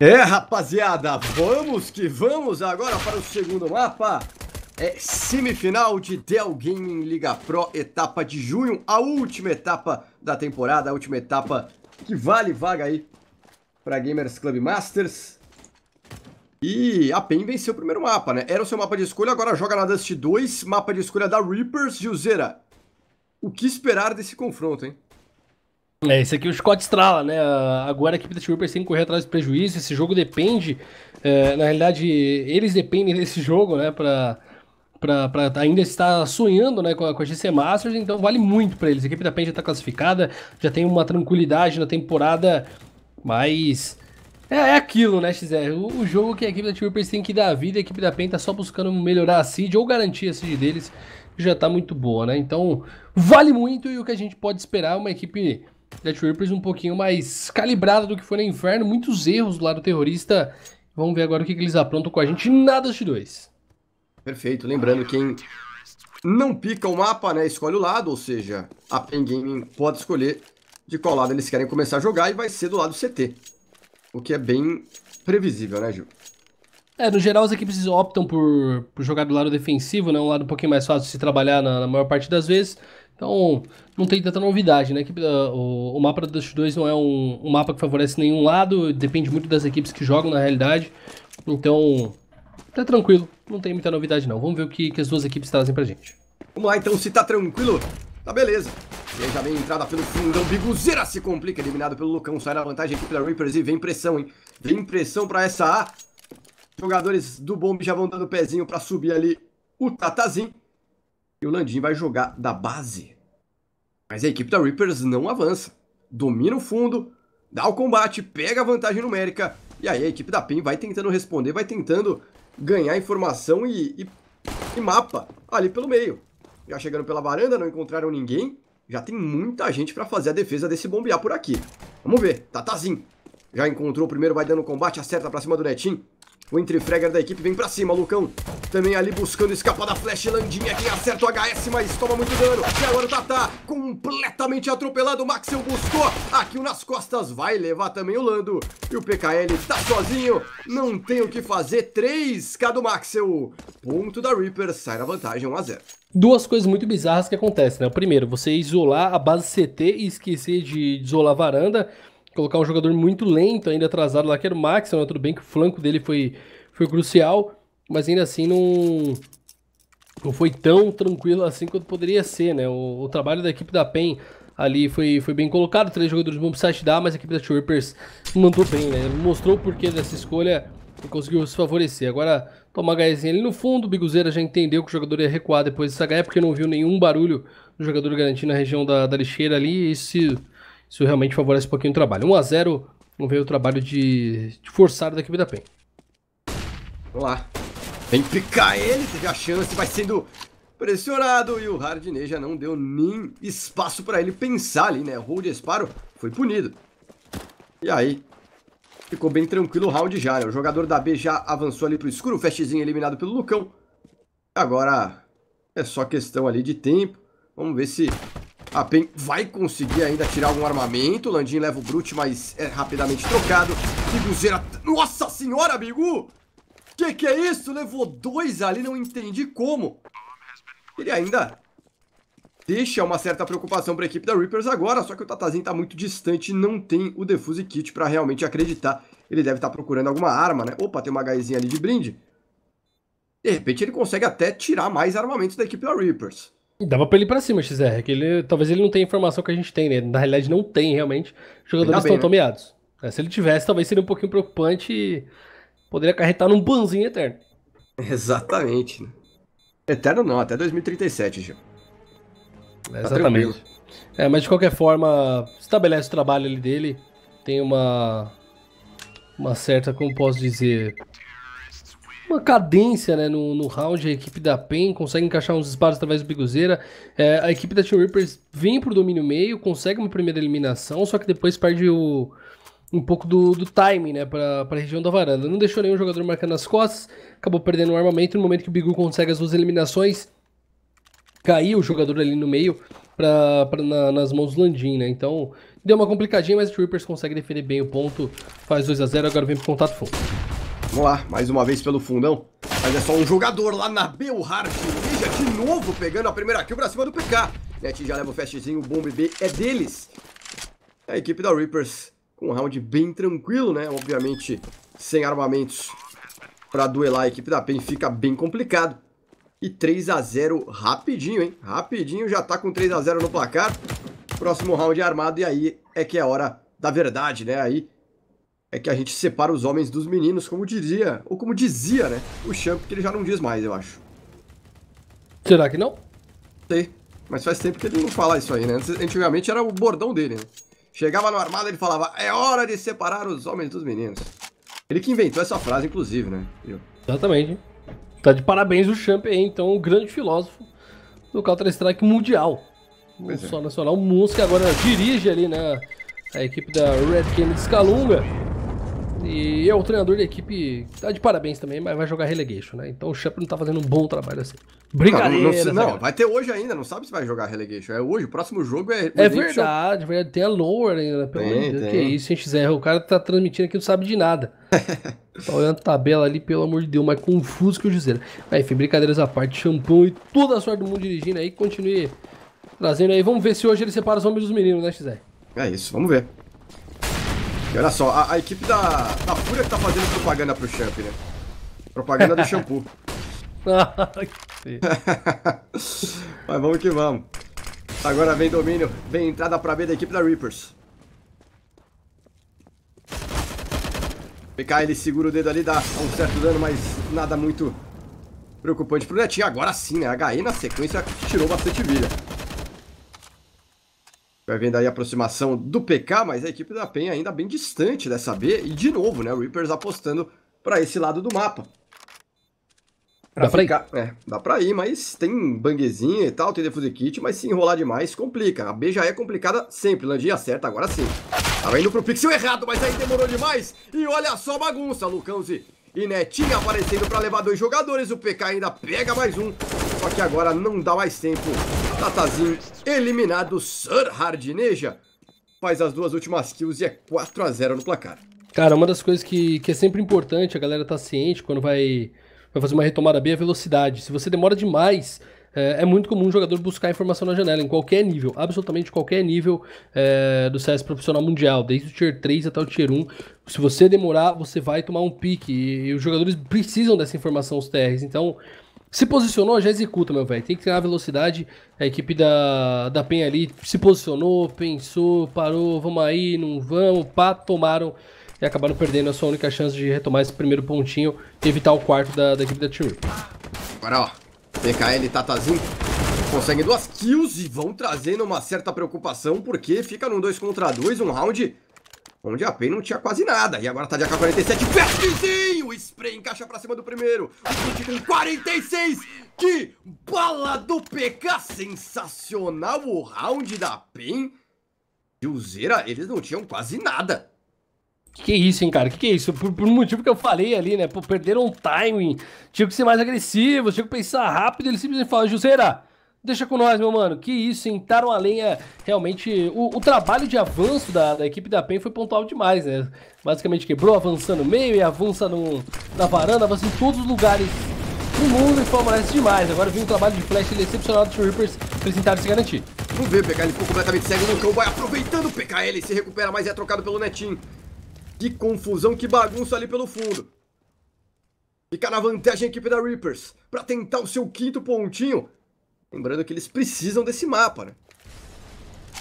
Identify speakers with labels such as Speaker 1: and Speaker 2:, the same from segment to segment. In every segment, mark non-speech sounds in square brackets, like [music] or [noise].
Speaker 1: É, rapaziada, vamos que vamos agora para o segundo mapa. É semifinal de Dell Gaming Liga Pro, etapa de junho, a última etapa da temporada, a última etapa que vale vaga aí para Gamers Club Masters. E a PEN venceu o primeiro mapa, né? Era o seu mapa de escolha, agora joga na Dust 2, mapa de escolha da Reapers, Gilzeira. O que esperar desse confronto, hein?
Speaker 2: É, esse aqui é o Scott Strala, né? Agora a equipe da t tem que correr atrás do prejuízo. Esse jogo depende, é, na realidade, eles dependem desse jogo, né? Pra, pra, pra ainda estar sonhando né, com, a, com a GC Masters, então vale muito para eles. A equipe da PEN já tá classificada, já tem uma tranquilidade na temporada, mas. É, é aquilo, né, XR? O, o, jogo que a equipe da t tem que dar a vida, a equipe da PEN tá só buscando melhorar a seed ou garantir a seed deles, já tá muito boa, né? Então, vale muito e o que a gente pode esperar é uma equipe Jet Rippers um pouquinho mais calibrada do que foi no Inferno. Muitos erros do lado terrorista. Vamos ver agora o que, que eles aprontam com a gente. Nada de dois. Perfeito. Lembrando, quem não pica o mapa, né? Escolhe o lado, ou seja, a Pen
Speaker 1: Gaming pode escolher de qual lado eles querem começar a jogar e vai ser do lado CT. O que é bem previsível, né, Gil?
Speaker 2: É, no geral as equipes optam por, por jogar do lado defensivo, né? Um lado um pouquinho mais fácil de se trabalhar na, na maior parte das vezes. Então, não tem tanta novidade, né? Ah, o, mapa da Dust 2 não é um, um, mapa que favorece nenhum lado, depende muito das equipes que jogam na realidade. Então, tá tranquilo, não tem muita novidade não. Vamos ver o que, que as duas equipes trazem pra gente.
Speaker 1: Vamos lá então, se tá tranquilo, tá beleza. E aí já vem entrada pelo fundão, biguzera se complica, eliminado pelo Lucão, sai na vantagem aqui pela Reapers e vem pressão, hein? Vem pressão pra essa A. Jogadores do Bomb já vão dando pezinho pra subir ali o Tatazinho. E o Landim vai jogar da base. Mas a equipe da Reapers não avança. Domina o fundo, dá o combate, pega a vantagem numérica. E aí a equipe da PIN vai tentando responder, vai tentando ganhar informação e, e, e mapa ali pelo meio. Já chegando pela varanda, não encontraram ninguém. Já tem muita gente para fazer a defesa desse bombear por aqui. Vamos ver, Tatazin. Já encontrou o primeiro, vai dando combate, acerta pra cima do Netinho. O entrefregar da equipe vem pra cima, Lucão também ali buscando escapar da flash, Landinha quem acerta o HS, mas toma muito dano. E agora o Tata completamente atropelado, o Maxel buscou, aqui nas costas vai levar também o Lando. E o PKL tá sozinho, não tem o que fazer, 3k do Maxel. Ponto da Reaper, sai na vantagem, 1x0.
Speaker 2: Duas coisas muito bizarras que acontecem, né? O primeiro, você isolar a base CT e esquecer de isolar a varanda colocar um jogador muito lento, ainda atrasado lá, que era o Max, né? tudo bem que o flanco dele foi, foi crucial, mas ainda assim não, não foi tão tranquilo assim quanto poderia ser, né? O, o trabalho da equipe da PEN ali foi, foi bem colocado, três jogadores bom site dá, mas a equipe da Chirpers mandou bem, né? Mostrou o porquê dessa escolha e conseguiu se favorecer. Agora toma HEzinha ali no fundo, o Biguzeira já entendeu que o jogador ia recuar depois dessa HE, porque não viu nenhum barulho do jogador garantindo a região da, da lixeira ali, e se isso realmente favorece um pouquinho o trabalho. 1x0, vamos ver o trabalho de, de forçado da equipe da PEN.
Speaker 1: Vamos lá. Tem que picar ele, teve a chance, vai sendo pressionado e o Hardinei já não deu nem espaço para ele pensar ali, né? Errou de disparo, foi punido. E aí, ficou bem tranquilo o round já, né? O jogador da B já avançou ali para o escuro, o Fastzinho eliminado pelo Lucão. Agora é só questão ali de tempo. Vamos ver se a PEN vai conseguir ainda tirar algum armamento. Landim leva o Brute, mas é rapidamente trocado. Biguzeira... Nossa senhora, Bigu! Que que é isso? Levou dois ali, não entendi como. Ele ainda deixa uma certa preocupação para a equipe da Reapers agora, só que o Tatazinho está muito distante e não tem o Defuse Kit para realmente acreditar. Ele deve estar tá procurando alguma arma, né? Opa, tem uma HEzinha ali de brinde. De repente ele consegue até tirar mais armamentos da equipe da Reapers
Speaker 2: dava pra ele ir pra cima, XR. Que ele, talvez ele não tenha informação que a gente tem, né? Na realidade, não tem realmente. Jogadores bem, né? estão tomeados. É, se ele tivesse, talvez seria um pouquinho preocupante e poderia acarretar num banzinho eterno. [laughs] Exatamente. Né?
Speaker 1: Eterno não, até 2037, Gil. É, tá exatamente.
Speaker 2: é, mas de qualquer forma, estabelece o trabalho ali dele. Tem uma. Uma certa, como posso dizer uma cadência né, no, no round, a equipe da PEN consegue encaixar uns disparos através do Biguzeira. É, a equipe da Team Reapers vem pro domínio meio, consegue uma primeira eliminação, só que depois perde o, um pouco do, do timing né, para a região da varanda. Não deixou nenhum jogador marcando as costas, acabou perdendo o armamento. No momento que o Bigu consegue as duas eliminações, caiu o jogador ali no meio pra, pra na, nas mãos do Landim. Né? Então deu uma complicadinha, mas Team Reapers consegue defender bem o ponto, faz 2 a 0 agora vem pro contato fundo.
Speaker 1: Vamos lá, mais uma vez pelo fundão. Mas é só um jogador lá na Belhart. Veja de novo pegando a primeira kill pra cima do PK. Net já leva o fastzinho, o bomb B é deles. A equipe da Reapers com um round bem tranquilo, né? Obviamente sem armamentos para duelar a equipe da PEN fica bem complicado. E 3 a 0 rapidinho, hein? Rapidinho já tá com 3 a 0 no placar. Próximo round armado e aí é que é hora da verdade, né? Aí é que a gente separa os homens dos meninos, como diria, ou como dizia, né, o Champ, que ele já não diz mais, eu acho. Será que não? Sei, mas faz tempo que ele não fala isso aí, né? Antigamente era o bordão dele, né? Chegava no armado, ele falava, é hora de separar os homens dos meninos.
Speaker 2: Ele que inventou essa frase, inclusive, né? Eu. Exatamente. Tá de parabéns o Champ aí, então, o grande filósofo do Counter-Strike mundial. Não só é. nacional, o Musk agora dirige ali, né, a equipe da Red de Scalunga. E é um treinador da equipe que tá de parabéns também, mas vai jogar relegation, né? Então o Champ não tá fazendo um bom trabalho assim. Brincadeira! Não, não, não, não
Speaker 1: vai ter hoje ainda, não sabe se vai jogar relegation. É hoje, o próximo jogo é. É verdade,
Speaker 2: verdade. Tem a lower ainda, pelo tem, Deus, tem. Que isso, hein, a gente O cara tá transmitindo aqui, não sabe de nada. [laughs] tá olhando a tabela ali, pelo amor de Deus, mais confuso que o Juseiro. Mas enfim, brincadeiras à parte, Champão e toda a sorte do mundo dirigindo aí, continue trazendo aí. Vamos ver se hoje ele separa os homens dos meninos, né, Xizé?
Speaker 1: É isso, vamos ver. E olha só, a, a, equipe da, da Fúria que tá fazendo propaganda pro Champ, né? Propaganda do shampoo. [laughs] [laughs] Mas vamos que vamos. Agora vem domínio, vem entrada pra B da equipe da Reapers. PK ele segura o dedo ali, dá um certo dano, mas nada muito preocupante pro Netinho. Agora sim, né? HE na sequência tirou bastante vida. Vai vendo aí a aproximação do PK, mas a equipe da PEN ainda bem distante dessa B. E de novo, né? O Reapers apostando para esse lado do mapa. Dá, dá pra ficar, ir. É, dá pra ir, mas tem banguezinha e tal, tem defuse kit, mas se enrolar demais, complica. A B já é complicada sempre. Landinha acerta, agora sim. Tava indo pro pixel errado, mas aí demorou demais. E olha só a bagunça, Lucãozinho. E Netinho aparecendo para levar dois jogadores. O PK ainda pega mais um. Só que agora não dá mais tempo. Tatazinho eliminado. Sir Hardineja faz as duas últimas kills e é 4 a 0 no placar.
Speaker 2: Cara, uma das coisas que, que é sempre importante, a galera tá ciente quando vai, vai fazer uma retomada bem, é a velocidade. Se você demora demais é, é muito comum o jogador buscar informação na janela, em qualquer nível, absolutamente qualquer nível é, do CS profissional mundial, desde o Tier 3 até o Tier 1. Se você demorar, você vai tomar um pique. E, e os jogadores precisam dessa informação, os TRs. Então, se posicionou, já executa, meu velho. Tem que treinar a velocidade. A equipe da, da PEN ali se posicionou, pensou, parou, vamos aí, não vamos, pá, tomaram e acabaram perdendo a sua única chance de retomar esse primeiro pontinho e evitar o quarto da, da equipe da 1. Agora, ó, PKL Tatazinho consegue duas
Speaker 1: kills e vão trazendo uma certa preocupação, porque fica num 2 contra 2, um round onde a PEN não tinha quase nada. E agora tá de AK-47, perfezinho! Spray encaixa pra cima do primeiro. O com 46! Que bala do PK! Sensacional o round da PEN.
Speaker 2: E o eles não tinham quase nada. Que, que é isso, hein, cara? Que que é isso? Por, por um motivo que eu falei ali, né? Pô, perderam um timing. Tinha que ser mais agressivo, tinha que pensar rápido. Ele simplesmente fala, Juseira, deixa com nós, meu mano. Que isso, hein? Taram a lenha. Realmente, o, o trabalho de avanço da, da, equipe da PEN foi pontual demais, né? Basicamente quebrou, avançando no meio e avança no, na varanda, avança em todos os lugares do mundo e favorece demais. Agora vem um trabalho de flash ele é excepcional dos Reapers pra se garantir. Vamos ver, PKL ficou completamente
Speaker 1: cego no chão vai aproveitando o PKL, se recupera, mas é trocado pelo Netinho. Que confusão, que bagunça ali pelo fundo. Fica na vantagem a equipe da Reapers para tentar o seu quinto pontinho. Lembrando que eles precisam desse mapa, né?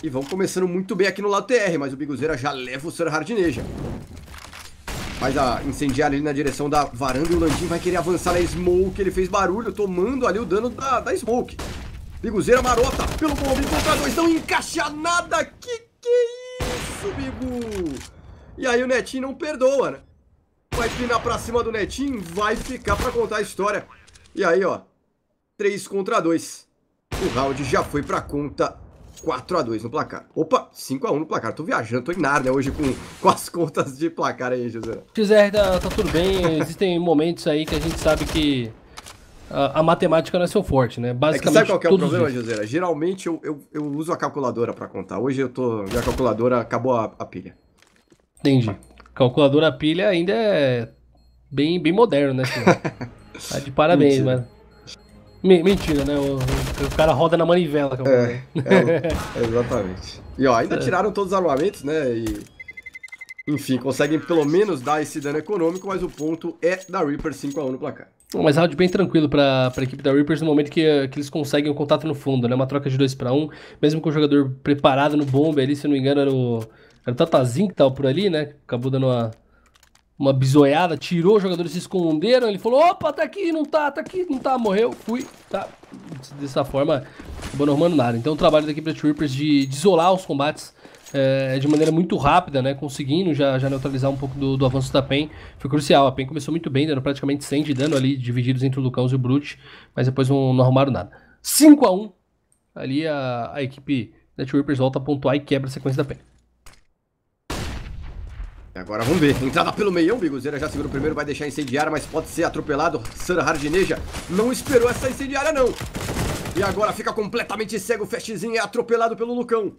Speaker 1: E vão começando muito bem aqui no lado TR, mas o Biguzeira já leva o Sir Hardineja. Faz a incendiária ali na direção da varanda e o Landim vai querer avançar na Smoke. Ele fez barulho, tomando ali o dano da, da Smoke. Biguzeira marota pelo bombe contra dois, não encaixa nada. Que que é isso, Bigu? E aí o Netinho não perdoa, né? Vai pinar pra cima do Netinho, vai ficar pra contar a história. E aí, ó, 3 contra 2. O round já foi pra conta 4x2 no placar. Opa, 5x1 no placar. Tô viajando, tô em nada hoje com, com as contas de placar aí, José.
Speaker 2: José, tá, tá tudo bem. Existem momentos aí que a gente sabe que a, a matemática não é seu forte, né? É Basicamente, é sabe qual que é o problema,
Speaker 1: José? Geralmente eu, eu, eu uso a calculadora para contar. Hoje eu tô... Minha calculadora acabou a, a pilha. Entendi.
Speaker 2: Calculadora pilha ainda é bem, bem moderno, né, [laughs] Tá de parabéns, mano. mentira, né? O, o, cara roda na manivela. É, é, [laughs] exatamente. E ó, ainda é. tiraram
Speaker 1: todos os armamentos, né? E, enfim, conseguem pelo menos dar esse dano econômico, mas o ponto é da Reaper 5x1 no placar.
Speaker 2: Mas round bem tranquilo para a equipe da Reapers no momento que, que eles conseguem o um contato no fundo, né? Uma troca de 2 para 1, um, mesmo com o jogador preparado no bomba ali, se não me engano, era o era o Tatazinho que tava por ali, né? Acabou dando uma, uma bizoiada, tirou, os jogadores se esconderam, ele falou, opa, tá aqui, não tá, tá aqui, não tá, morreu, fui, tá. Dessa forma, acabou não arrumando nada. Então o trabalho da equipe da Troopers de, de isolar os combates eh, é, de maneira muito rápida, né, conseguindo já, já neutralizar um pouco do, do, avanço da PEN, foi crucial. A PEN começou muito bem, dando praticamente 100 de dano ali, divididos entre o Lucão e o Brute, mas depois não, não arrumaram nada. 5 a 1 ali a, a equipe da Troopers volta a pontuar e quebra a sequência da PEN. Agora vamos ver. Entrada pelo meião,
Speaker 1: Biguzeira já segura o primeiro, vai deixar incendiária, mas pode ser atropelado. Sara Hardineja não esperou essa incendiária, não. E agora fica completamente cego. O festezinho é atropelado pelo Lucão.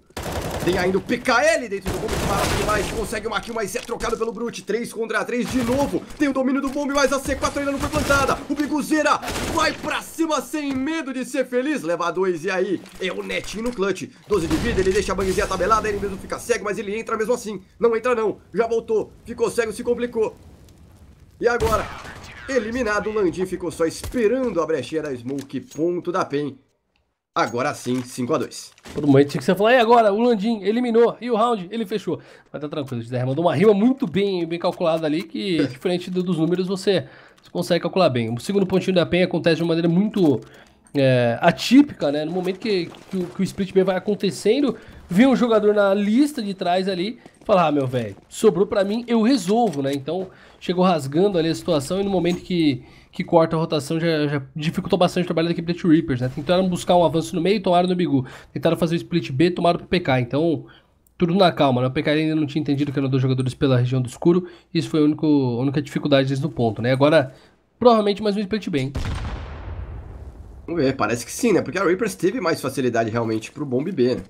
Speaker 1: Tem ainda o PKL dentro do bombe que mata demais. Consegue uma kill, mas é trocado pelo Brute. 3 contra 3 de novo. Tem o domínio do bombe, mas a C4 ainda não foi plantada. O Biguzeira vai pra cima sem medo de ser feliz. Leva dois e aí? É o netinho no clutch. 12 de vida, ele deixa a bangzinha tabelada, ele mesmo fica cego, mas ele entra mesmo assim. Não entra não, já voltou. Ficou cego, se complicou. E agora? Eliminado, o Landim ficou só esperando a brechinha da Smoke,
Speaker 2: ponto da PEN. Agora sim, 5x2. um momento tinha que você falar, e agora? O Landim eliminou, e o round ele fechou. Mas tá tranquilo, José mandou uma rima muito bem, bem calculada ali, que [laughs] diferente do, dos números você, você, consegue calcular bem. O segundo pontinho da penha acontece de uma maneira muito é, atípica, né? No momento que, que, o, que o split B vai acontecendo, vem um jogador na lista de trás ali, fala, ah, meu velho, sobrou pra mim, eu resolvo, né? Então chegou rasgando ali a situação e no momento que que corta a rotação já, já dificultou bastante o trabalho da equipe de Reapers, né? Tentaram buscar um avanço no meio e tomaram no Bigu. Tentaram fazer o split B, tomaram pro PK. Então, tudo na calma, né? O PK ainda não tinha entendido que eram dois jogadores pela região do escuro. Isso foi a única, a única dificuldade deles no ponto, né? Agora, provavelmente mais um split B.
Speaker 1: Vamos ver, parece que sim, né? Porque a Reapers teve mais facilidade realmente pro Bomb B, né?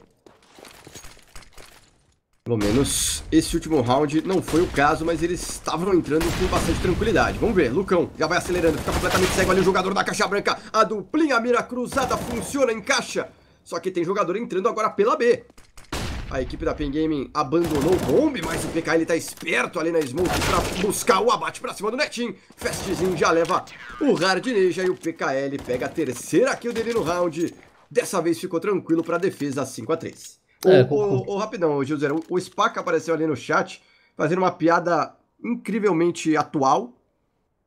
Speaker 1: Pelo menos esse último round não foi o caso, mas eles estavam entrando com bastante tranquilidade. Vamos ver, Lucão já vai acelerando, fica completamente cego ali o jogador da caixa branca. A duplinha, mira cruzada funciona, encaixa. Só que tem jogador entrando agora pela B. A equipe da Pen Gaming abandonou o bombe, mas o PKL está tá esperto ali na smoke pra buscar o abate pra cima do netinho. Festzinho já leva o Hard Ninja e o PKL pega a terceira kill dele no round. Dessa vez ficou tranquilo pra defesa 5x3. É, o, o, o, rapidão, José, o, o Spaca apareceu ali no chat fazendo uma piada incrivelmente atual,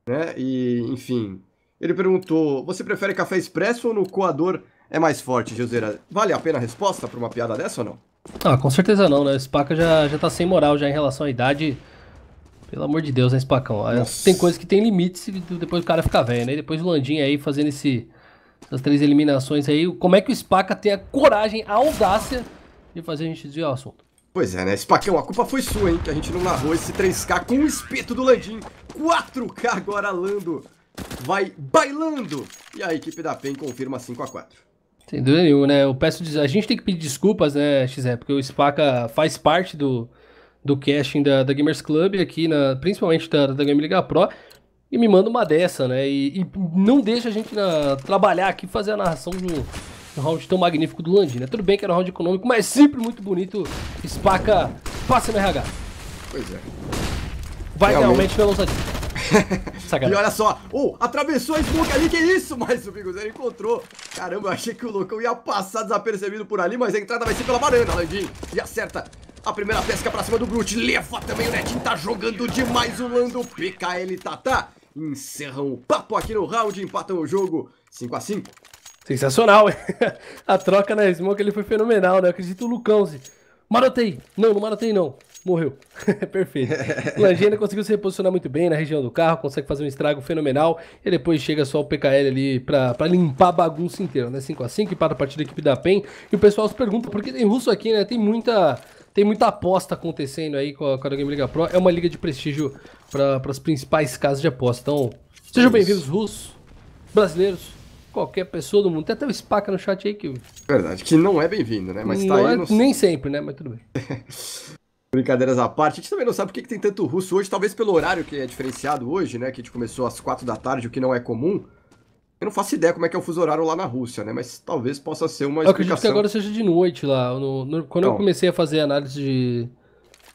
Speaker 1: né? E, enfim, ele perguntou: você prefere café expresso ou no coador é mais forte, Joseira? Vale a pena a resposta para uma piada dessa ou não?
Speaker 2: Ah, com certeza não, né? O Spaca já, já tá sem moral já em relação à idade. Pelo amor de Deus, né, Spacão? Nossa. Tem coisas que tem limites e depois o cara fica velho, né? E depois o Landim aí fazendo esse, essas três eliminações aí. Como é que o Spaca tem a coragem, a audácia de fazer a gente desviar o assunto. Pois é, né? Espacão, a culpa foi sua, hein? Que a gente não narrou esse 3K com o espeto do
Speaker 1: Landim. 4K agora, Lando. Vai bailando. E a equipe da PEN confirma 5x4.
Speaker 2: Sem dúvida nenhuma, né? Eu peço, a gente tem que pedir desculpas, né, XE? Porque o Spaca faz parte do, do casting da, da Gamers Club aqui, na, principalmente da, da Game Liga Pro, e me manda uma dessa, né? E, e não deixa a gente na, trabalhar aqui, fazer a narração do, round tão magnífico do Landin, né? Tudo bem que era um round econômico, mas sempre muito bonito. Spaca passa no RH. Pois é. Vai realmente, realmente pelo ousadinho. [laughs] e olha só, oh,
Speaker 1: atravessou a smoke ali, que isso? Mas o Biguzero encontrou. Caramba, eu achei que o loucão ia passar desapercebido por ali, mas a entrada vai ser pela varanda, Landin. E acerta a primeira pesca pra cima do Grut, Leva também o Netinho, tá jogando demais o Lando. PKL Tata tá, tá. encerram o papo aqui no round, empatam o jogo 5x5.
Speaker 2: Sensacional, hein? [laughs] A troca na Smoke ele foi fenomenal, né? Eu acredito o Lucão. Marotei! Não, não marotei não. Morreu. [laughs] Perfeito. Langena [laughs] conseguiu se reposicionar muito bem na região do carro, consegue fazer um estrago fenomenal. E depois chega só o PKL ali pra, pra limpar a bagunça inteira, né? 5x5, para a partida da equipe da PEN. E o pessoal se pergunta, porque tem russo aqui, né? Tem muita tem muita aposta acontecendo aí com a, com a Game Liga Pro. É uma liga de prestígio para as principais casas de aposta. Então, sejam bem-vindos, russos, brasileiros qualquer pessoa do mundo. Tem até o Spaca no chat aí que. Verdade, que não é bem-vindo, né? Mas tá não tá aí. É, no... Nem sempre, né? Mas tudo bem. [laughs]
Speaker 1: Brincadeiras à parte, a gente também não sabe por que, tem tanto russo hoje, talvez pelo horário que é diferenciado hoje, né? Que a gente começou às quatro da tarde, o que não é comum. Eu não faço ideia como é que é o fuso horário lá na Rússia, né? Mas talvez possa ser uma é explicação. Eu acredito que agora
Speaker 2: seja de noite lá. No, no, quando então, eu comecei a fazer análise de,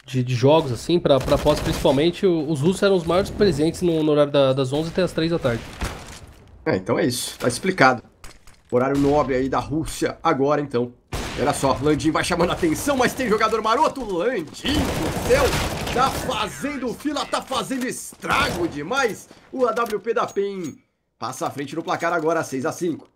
Speaker 2: de, de jogos, assim, pra, pra pós, principalmente, os russos eram os maiores presentes no, no horário da, das 11 até as 3 da tarde.
Speaker 1: É, então é isso. Tá explicado. Horário nobre aí da Rússia agora, então. Olha só, Landim vai chamando a atenção, mas tem jogador maroto. Landim, do céu, tá fazendo fila, tá fazendo estrago demais. O AWP da PEN passa à frente no placar agora, 6 a 5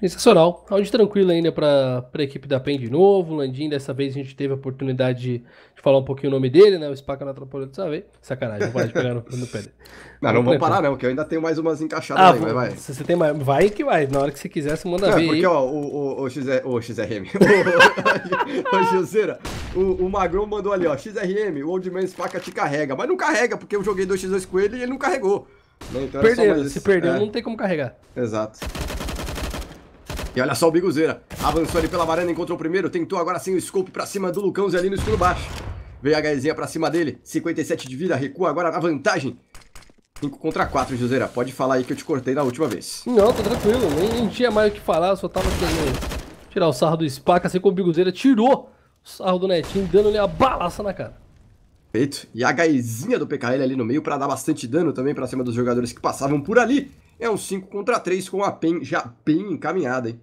Speaker 2: Sensacional. Áudio tranquilo ainda para a equipe da PEN de novo. O Landim, dessa vez a gente teve a oportunidade de, de falar um pouquinho o nome dele, né? O Spaca não atrapalhou dessa vez. Sacanagem, não para de pegar no, no pé dele. [laughs] Não, não vou parar não,
Speaker 1: que eu ainda tenho mais umas encaixadas ah, aí, vai, vai.
Speaker 2: você tem mais, vai que vai. Na hora que você quiser, você manda não, ver. Porque, aí. ó,
Speaker 1: o, o, o, XR, o XRM, [laughs] o, o, o, o Magrão mandou ali, ó, XRM, o Old Man Spaca te carrega. Mas não carrega, porque eu joguei 2x2 com ele e ele não carregou.
Speaker 2: Né, então, perdeu, se perdeu, é. não tem como carregar. Exato.
Speaker 1: E olha só o Biguzeira. Avançou ali pela varanda, encontrou o primeiro. Tentou agora sim o scope pra cima do Lucão ali no escuro baixo. Veio a gaizinha pra cima dele. 57 de vida, recua agora na vantagem. 5 contra 4, Juseira. Pode falar aí que eu te cortei na última vez.
Speaker 2: Não, tá tranquilo. Nem, nem tinha mais o que falar, só tava querendo tirar o sarro do Spaca, assim como o Biguzeira tirou o sarro do Netinho, dando-lhe a balaça na cara.
Speaker 1: feito E a gaizinha do PKL ali no meio pra dar bastante dano também pra cima dos jogadores que passavam por ali. É um 5 contra 3 com a PEN já bem encaminhada, hein?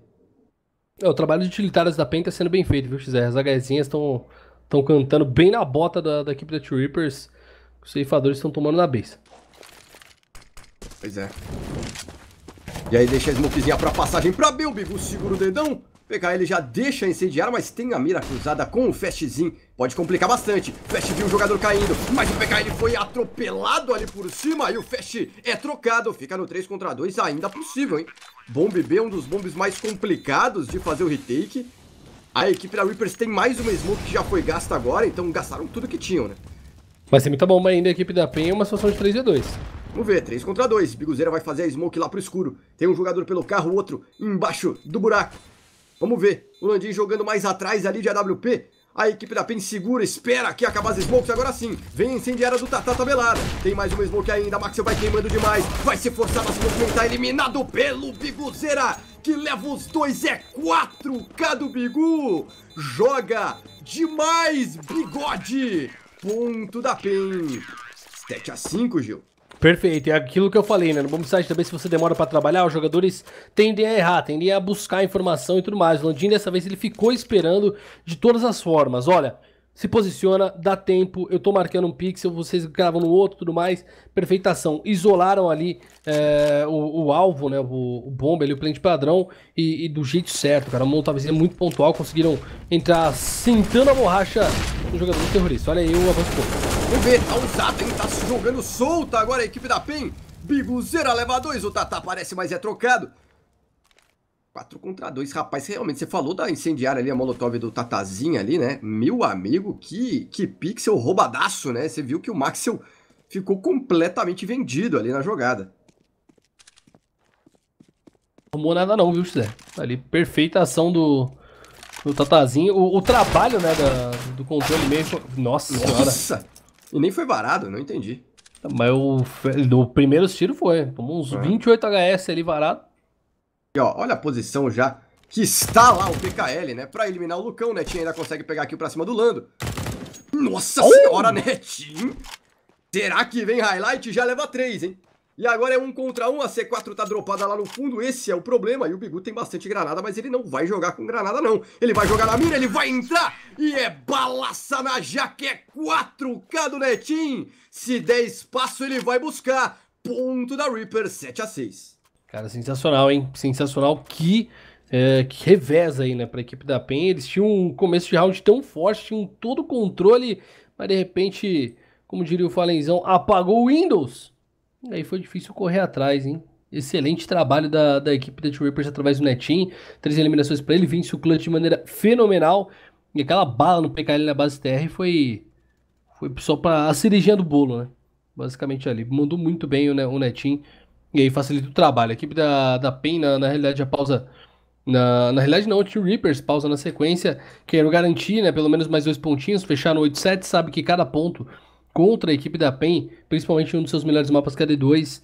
Speaker 2: É, o trabalho de utilitários da PEN tá sendo bem feito, viu, Xizé? As HSinhas estão cantando bem na bota da, da equipe da Two Reapers. Os ceifadores estão tomando na base. Pois é. E aí deixa a smokezinha pra
Speaker 1: passagem pra segura O seguro dedão. Pegar ele já deixa incendiar, mas tem a mira cruzada com o Fastzinho. Pode complicar bastante. Fast viu o jogador caindo, mas o PK ele foi atropelado ali por cima e o Fast é trocado. Fica no 3 contra 2, ainda possível, hein? Bomb B, um dos bombes mais complicados de fazer o retake. A equipe da Reapers tem mais uma smoke que já foi gasta agora, então gastaram tudo que tinham, né?
Speaker 2: Vai ser muita bomba ainda a equipe da PEN, uma situação de 3v2.
Speaker 1: Vamos ver, 3 contra 2. Biguzeira vai fazer a smoke lá pro escuro. Tem um jogador pelo carro, outro embaixo do buraco. Vamos ver. O Landim jogando mais atrás ali de AWP. A equipe da PEN segura, espera que acabar as smokes, agora sim. Vem incendiária do Tatá tabelada. Tem mais uma smoke ainda, Maxel vai queimando demais. Vai se forçar a se movimentar, eliminado pelo Biguzeira, que leva os dois, é 4K do Bigu. Joga
Speaker 2: demais, Bigode. Ponto da PEN. 7 a 5, Gil. Perfeito, é aquilo que eu falei, né? No bom site também, se você demora para trabalhar, os jogadores tendem a errar, tendem a buscar informação e tudo mais. O Landim, dessa vez, ele ficou esperando de todas as formas. Olha, se posiciona, dá tempo, eu tô marcando um pixel, vocês gravam no outro, tudo mais, perfeitação. Isolaram ali é, o, o, alvo, né, o, o bomba ali, o plant padrão, e, e, do jeito certo, cara, uma talvez é muito pontual, conseguiram entrar sentando a borracha no jogador terrorista. Olha aí o avanço. Vamos ver, tá usado, hein? Tá se jogando solta
Speaker 1: agora a equipe da PEN. Biguzeira leva dois, o Tata aparece, mas é trocado. 4 contra 2, rapaz, realmente, você falou da incendiária ali, a molotov do Tatazinha ali, né? Meu amigo, que, que pixel roubadaço, né? Você viu que o Maxel ficou completamente
Speaker 2: vendido ali na jogada. Não arrumou nada não, viu, José? Ali, perfeita ação do, do Tatazinho. O, o trabalho, né, da, do controle meio... Nossa, Nossa. senhora! E nem foi varado, não entendi. Mas o, primeiro tiro foi. Tomou uns é. 28 HS ali varado. E ó, olha a posição já
Speaker 1: que está lá o PKL, né? Pra eliminar o Lucão, o Netinho ainda consegue pegar aqui pra cima do Lando. Nossa oh! senhora, Netinho! Será que vem highlight? Já leva três, hein? E agora é um contra um, a C4 tá dropada lá no fundo, esse é o problema. E o Bigu tem bastante granada, mas ele não vai jogar com granada, não. Ele vai jogar na mira. ele vai entrar e é balaça na jaque 4K é do Netim. Se der espaço, ele
Speaker 2: vai buscar. Ponto da Reaper, 7 a 6 Cara, sensacional, hein? Sensacional que, é, que reveza aí, né, pra equipe da PEN. Eles tinham um começo de round tão forte, tinham todo o controle, mas de repente, como diria o Falenzão, apagou o Windows Aí foi difícil correr atrás, hein? Excelente trabalho da, da equipe da t Rippers através do Netinho. Três eliminações para ele, vence o clutch de maneira fenomenal. E aquela bala no PKL na base TR foi, foi só para a cerejinha do bolo, né? Basicamente ali. Mandou muito bem o, o Netinho. E aí facilita o trabalho. A equipe da, da PEN, na, na realidade, a pausa. Na, na realidade, não, o Team Reapers pausa na sequência. Quero garantir, né? Pelo menos mais dois pontinhos. Fechar no 8-7, sabe que cada ponto contra a equipe da PEN, principalmente um dos seus melhores mapas, que é D2,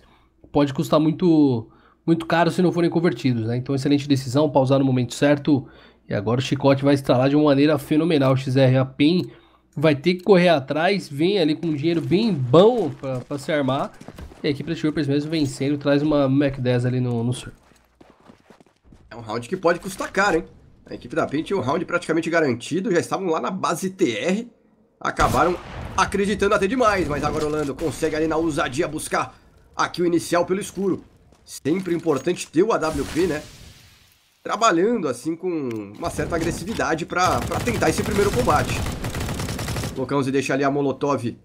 Speaker 2: pode custar muito muito caro se não forem convertidos, né? Então, excelente decisão, pausar no momento certo. E agora o chicote vai estralar de uma maneira fenomenal. O XR, a PEN vai ter que correr atrás, vem ali com um dinheiro bem bom para se armar. E a equipe da Shurpers mesmo vencendo, traz uma Mac 10 ali no, no
Speaker 1: É um round que pode custar caro, hein? A equipe da PEN tinha um round praticamente garantido, já estavam lá na base TR acabaram acreditando até demais, mas agora Orlando consegue ali na ousadia buscar aqui o inicial pelo escuro. Sempre importante ter o AWP, né? Trabalhando assim com uma certa agressividade para tentar esse primeiro combate. e deixa ali a Molotov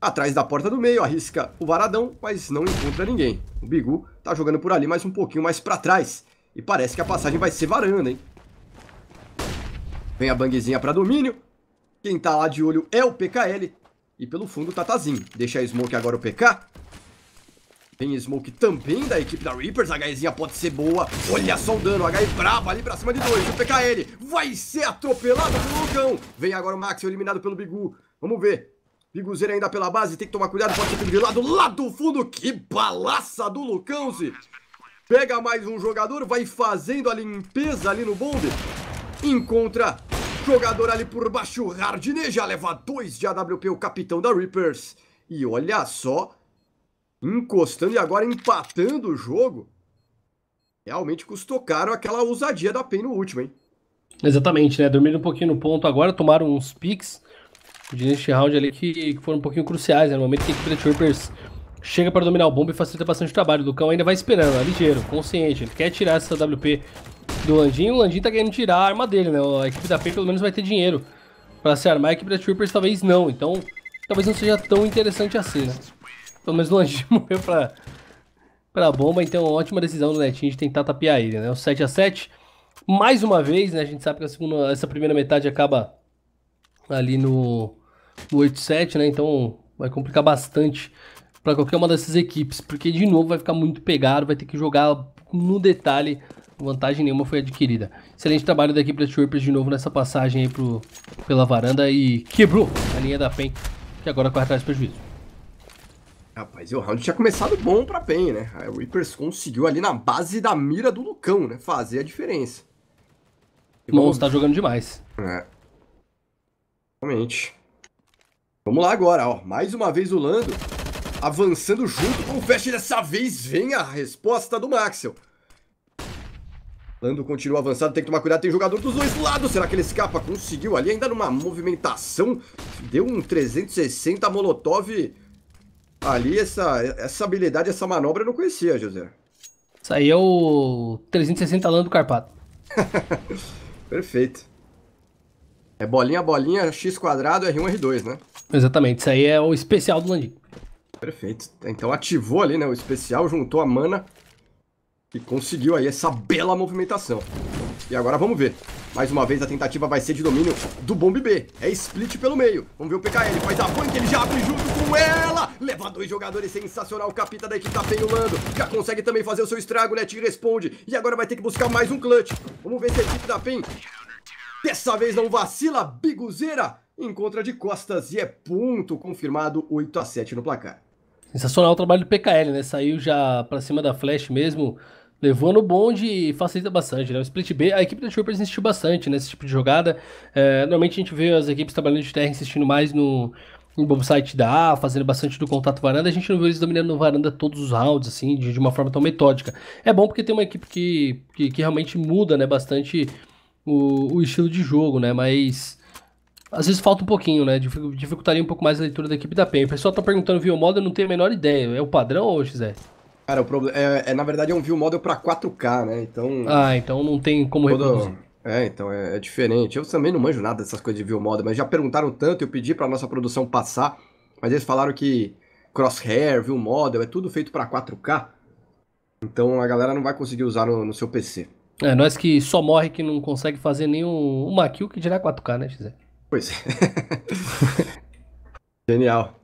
Speaker 1: atrás da porta do meio, arrisca o Varadão, mas não encontra ninguém. O Bigu tá jogando por ali, mas um pouquinho mais para trás. E parece que a passagem vai ser varanda, hein? Vem a bangzinha para domínio. Quem tá lá de olho é o PKL. E pelo fundo, o Tatazinho. Deixa a Smoke agora o PK. Tem Smoke também da equipe da Reapers. A HEzinha pode ser boa. Olha só o dano. HE brava ali pra cima de dois. O PKL vai ser atropelado pelo Lucão. Vem agora o Max, eliminado pelo Bigu. Vamos ver. Biguzeira ainda pela base. Tem que tomar cuidado. Pode ser lado. lá do fundo. Que balaça do Lucão, -se. Pega mais um jogador. Vai fazendo a limpeza ali no bombe. Encontra Jogador ali por baixo, Hardine já leva dois de AWP, o capitão da Reapers. E olha só, encostando e agora empatando o jogo. Realmente custou caro
Speaker 2: aquela ousadia da PEN no último, hein? Exatamente, né? Dormiram um pouquinho no ponto agora, tomaram uns picks de neste round ali que, que, foram um pouquinho cruciais, né? No momento que a equipe da Troopers chega para dominar o bomba e facilita bastante o trabalho. O Lucão ainda vai esperando, é ligeiro, consciente. Ele quer tirar essa WP do Landim. O Landim tá querendo tirar a arma dele, né? A equipe da P pelo menos vai ter dinheiro pra se armar. A equipe da Troopers talvez não. Então, talvez não seja tão interessante assim, né? Pelo menos o Landim [laughs] morreu pra, pra bomba. Então, é ótima decisão do Netinho de tentar tapear ele, né? O 7x7, mais uma vez, né? A gente sabe que segunda, essa primeira metade acaba ali no, no 8-7, né? Então, vai complicar bastante para qualquer uma dessas equipes, porque de novo vai ficar muito pegado, vai ter que jogar no detalhe Vantagem nenhuma foi adquirida. Excelente trabalho daqui para Chirpers de novo nessa passagem aí pro, pela varanda e quebrou a linha da PEN, que agora corre atrás do prejuízo. Rapaz, e o
Speaker 1: round tinha começado bom pra PEN, né? A Reapers conseguiu ali na base da mira do Lucão, né? Fazer a diferença.
Speaker 2: Mons tá jogando demais. É.
Speaker 1: Realmente. Vamos lá agora, ó. Mais uma vez o Lando avançando junto com o Fast. Dessa vez vem a resposta do Maxel. Lando continua avançado, tem que tomar cuidado, tem jogador dos dois lados. Será que ele escapa? Conseguiu ali, ainda numa movimentação. Deu um 360 Molotov ali. Essa, essa habilidade, essa manobra eu não conhecia, José.
Speaker 2: Isso aí é o 360 Lando Carpato. [laughs]
Speaker 1: Perfeito. É bolinha, bolinha, x quadrado, R1, R2, né?
Speaker 2: Exatamente, isso aí é o especial do Landinho.
Speaker 1: Perfeito. Então ativou ali, né, o especial, juntou a mana e conseguiu aí essa bela movimentação. E agora vamos ver. Mais uma vez a tentativa vai ser de domínio do Bomb B. É split pelo meio. Vamos ver o PKL. Faz a punk, ele já abre junto com ela. Leva dois jogadores, sensacional. O capita da equipe tá penulando. Já consegue também fazer o seu estrago, Net né? responde. E agora vai ter que buscar mais um clutch. Vamos ver se a equipe da tá PEN dessa vez não vacila. Biguzeira encontra de costas e é ponto confirmado 8 a 7 no placar.
Speaker 2: Sensacional o trabalho do PKL, né? Saiu já pra cima da Flash mesmo levou no bonde e facilita bastante, né? O split B, a equipe da Troopers insistiu bastante nesse tipo de jogada. É, normalmente a gente vê as equipes trabalhando de terra insistindo mais no, no site da A, fazendo bastante do contato varanda. A gente não vê eles dominando varanda todos os rounds, assim, de, de, uma forma tão metódica. É bom porque tem uma equipe que, que, que realmente muda, né? Bastante o, o estilo de jogo, né? Mas às vezes falta um pouquinho, né? Dificultaria um pouco mais a leitura da equipe da PEN. O pessoal tá perguntando o moda, eu não tenho a menor ideia. É o padrão ou o
Speaker 1: Cara, o problema é, é, na verdade é um view model para 4K, né? Então Ah, então não tem como todo... reproduzir. É, então é, é, diferente. Eu também não manjo nada dessas coisas de view model, mas já perguntaram tanto, eu pedi para nossa produção passar, mas eles falaram que crosshair, view model, é tudo feito para 4K. Então a galera não vai conseguir usar no, no, seu PC.
Speaker 2: É, nós que só morre que não consegue fazer nenhum uma kill que dirá 4K, né, Xé?
Speaker 1: Pois é. [laughs] Genial.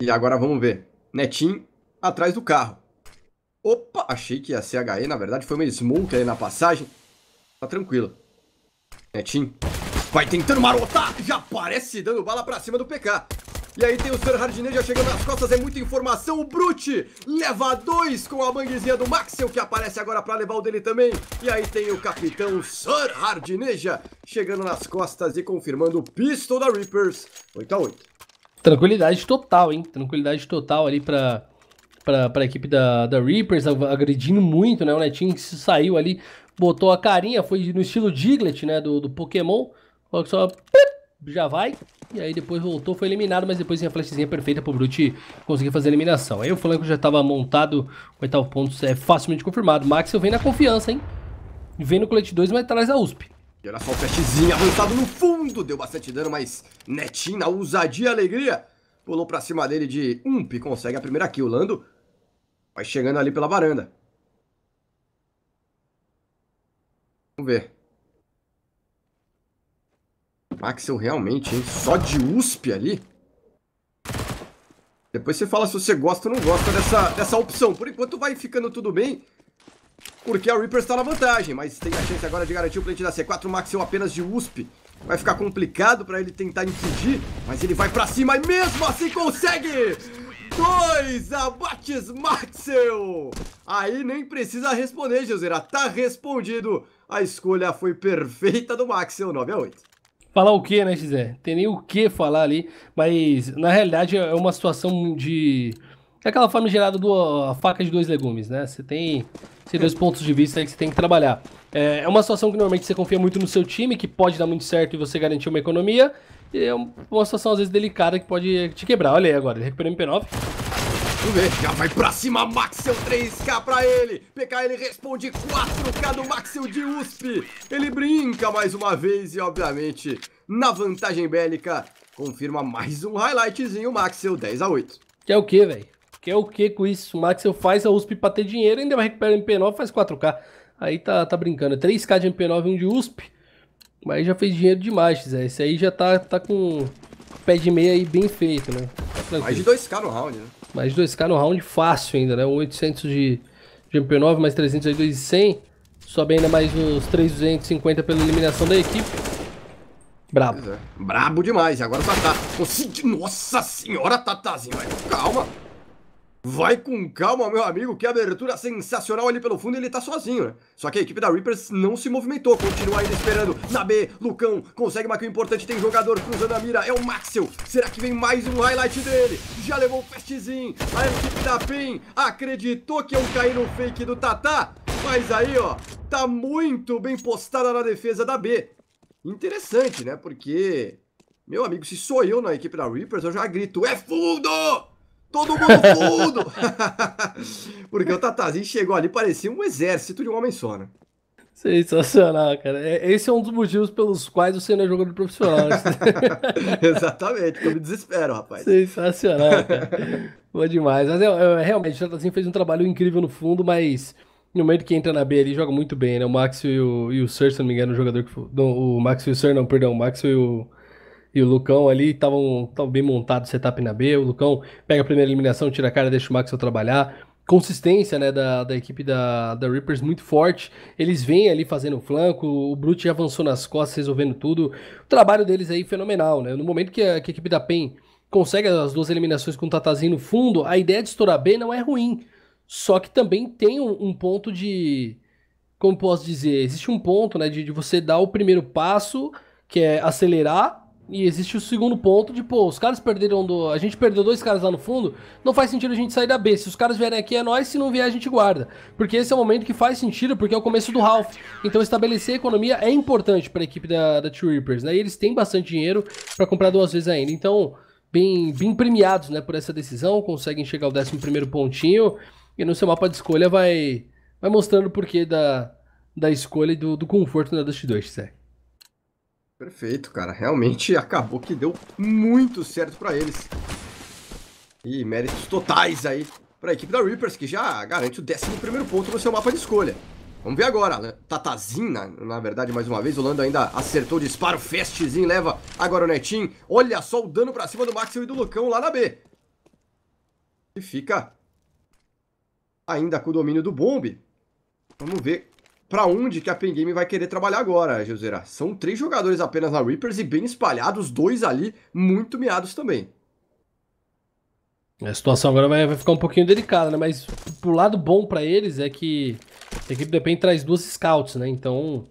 Speaker 1: E agora vamos ver. Netim atrás do carro. Opa, achei que ia ser HE, na verdade. Foi uma smoke ali na passagem. Tá tranquilo. Netinho. Vai tentando marotar. Já aparece dando bala pra cima do PK. E aí tem o Sr. Hardinei já chegando nas costas, é muita informação. O Brute leva dois com a manguezinha do Maxel, que aparece agora para levar o dele também. E aí tem o capitão Sr. Hardineja chegando nas costas e confirmando o pistol da Reapers.
Speaker 2: 8x8. Tranquilidade total, hein? Tranquilidade total ali para para a equipe da, da Reapers, agredindo muito, né? O Netinho que se saiu ali, botou a carinha, foi no estilo Diglett, né? Do, do Pokémon. Só já vai. E aí depois voltou, foi eliminado, mas depois tinha a flashzinha perfeita pro Brute conseguir fazer a eliminação. Aí o flanco já estava montado, o oitavo ponto é facilmente confirmado. eu vem na confiança, hein? Vem no colete 2, mas atrás da USP.
Speaker 1: E olha só o flashzinho avançado no fundo, deu bastante dano, mas Netinho, na ousadia e alegria, pulou pra cima dele de ump, consegue a primeira kill. Lando Vai chegando ali pela varanda. Vamos ver. Maxel ah, realmente, hein? Só de USP ali? Depois você fala se você gosta ou não gosta dessa, dessa opção. Por enquanto vai ficando tudo bem, porque a Reaper está na vantagem. Mas tem a chance agora de garantir o cliente da C4. O Maxel apenas de USP. Vai ficar complicado para ele tentar impedir, mas ele vai para cima e mesmo assim consegue! 2 abates Maxel! Aí nem precisa responder, Gilzeira. Tá respondido. A escolha foi perfeita do Maxel 9 a 8.
Speaker 2: Falar o que, né, Gisé? Tem nem o que falar ali, mas na realidade é uma situação de. É aquela famigerada do a faca de dois legumes, né? Você tem esses dois pontos de vista que você tem que trabalhar. É, é uma situação que normalmente você confia muito no seu time, que pode dar muito certo e você garantir uma economia, é uma situação às vezes delicada que pode te quebrar. Olha aí agora, ele recuperou MP9. Vamos ver. Já vai pra cima, Maxel
Speaker 1: 3K pra ele. PK ele responde 4K do Maxel de USP. Ele brinca mais uma vez e, obviamente, na vantagem bélica,
Speaker 2: confirma mais um highlightzinho, Maxel 10 a 8 Quer é o que, velho? É Quer o que com isso? O Maxel faz a USP pra ter dinheiro, e ainda vai recuperar o MP9, faz 4K. Aí tá, tá brincando. 3K de MP9 e um de USP. Mas já fez dinheiro demais, Zé. Esse aí já tá, tá com pé de meia aí bem feito, né? Tá mais de
Speaker 1: 2k no round, né?
Speaker 2: Mais de 2k no round fácil ainda, né? 800 de, de MP9, mais 300 aí, 2,100. Sobe ainda mais uns 3,250 pela eliminação da equipe. Brabo. É. Brabo demais. E agora o Tatá. Consegui... Nossa senhora, Tatazinho. Calma. Vai
Speaker 1: com calma, meu amigo, que abertura sensacional ali pelo fundo ele tá sozinho, né? Só que a equipe da Reapers não se movimentou, continua ainda esperando. Na B, Lucão consegue uma kill é importante, tem jogador cruzando a mira, é o Maxel. Será que vem mais um highlight dele? Já levou o fastzinho, a equipe da tá PEN acreditou que eu caí no fake do Tatá, mas aí, ó, tá muito bem postada na defesa da B. Interessante, né? Porque, meu amigo, se sou eu na equipe da Reapers, eu já grito, é fundo! Todo mundo fundo! [laughs] Porque o Tatazinho chegou ali, parecia um exército de um homem só, né?
Speaker 2: Sensacional, cara. É, esse é um dos motivos pelos quais você não é jogador profissional. Né?
Speaker 1: [laughs] Exatamente, eu me desespero, rapaz. Sensacional, cara.
Speaker 2: Boa demais. Mas eu, é, eu, é, realmente, o Tatazinho fez um trabalho incrível no fundo, mas no meio que entra na B ali, joga muito bem, né? O Max e o, e o Sir, se não me engano, o jogador que. Não, o Max e o Sir, não, perdão, o Max e o e o Lucão ali estavam bem montado setup na B. O Lucão pega a primeira eliminação, tira a cara, deixa o Maxwell trabalhar consistência né, da, da equipe da, da Reapers muito forte. Eles vêm ali fazendo flanco, o Brute avançou nas costas, resolvendo tudo. O trabalho deles aí fenomenal, né? No momento que a, que a equipe da PEN consegue as duas eliminações com o Tatazinho no fundo, a ideia de estourar B não é ruim. Só que também tem um, um ponto de. Como posso dizer? Existe um ponto né, de, de você dar o primeiro passo, que é acelerar e existe o segundo ponto de, pô, os caras perderam do. A gente perdeu dois caras lá no fundo, não faz sentido a gente sair da B. Se os caras vierem aqui é nós, se não vier a gente guarda. Porque esse é o momento que faz sentido, porque é o começo do Ralph. Então estabelecer a economia é importante para a equipe da, da Two Reapers, né? E eles têm bastante dinheiro para comprar duas vezes ainda. Então, bem, bem premiados, né, por essa decisão, conseguem chegar ao 11 pontinho. E no seu mapa de escolha vai, vai mostrando o porquê da, da escolha e do, do conforto né, da Dust 2, certo?
Speaker 1: Perfeito, cara. Realmente acabou que deu muito certo para eles. E méritos totais aí para a equipe da Reapers, que já garante o 11 ponto no seu mapa de escolha. Vamos ver agora, né? Tatazinha. Tatazin, na, verdade, mais uma vez, o Lando ainda acertou o disparo, Festzinho leva agora o Netinho. Olha só o dano para cima do Max e do Lucão lá na B. E fica ainda com o domínio do Bombe. Vamos ver para onde que a Pen Game vai querer trabalhar agora, Gilzeira? São três jogadores apenas na Reapers e bem espalhados, dois ali
Speaker 2: muito miados também. A situação agora vai, ficar um pouquinho delicada, né? Mas pro lado bom para eles é que a equipe do Pen traz duas scouts, né? Então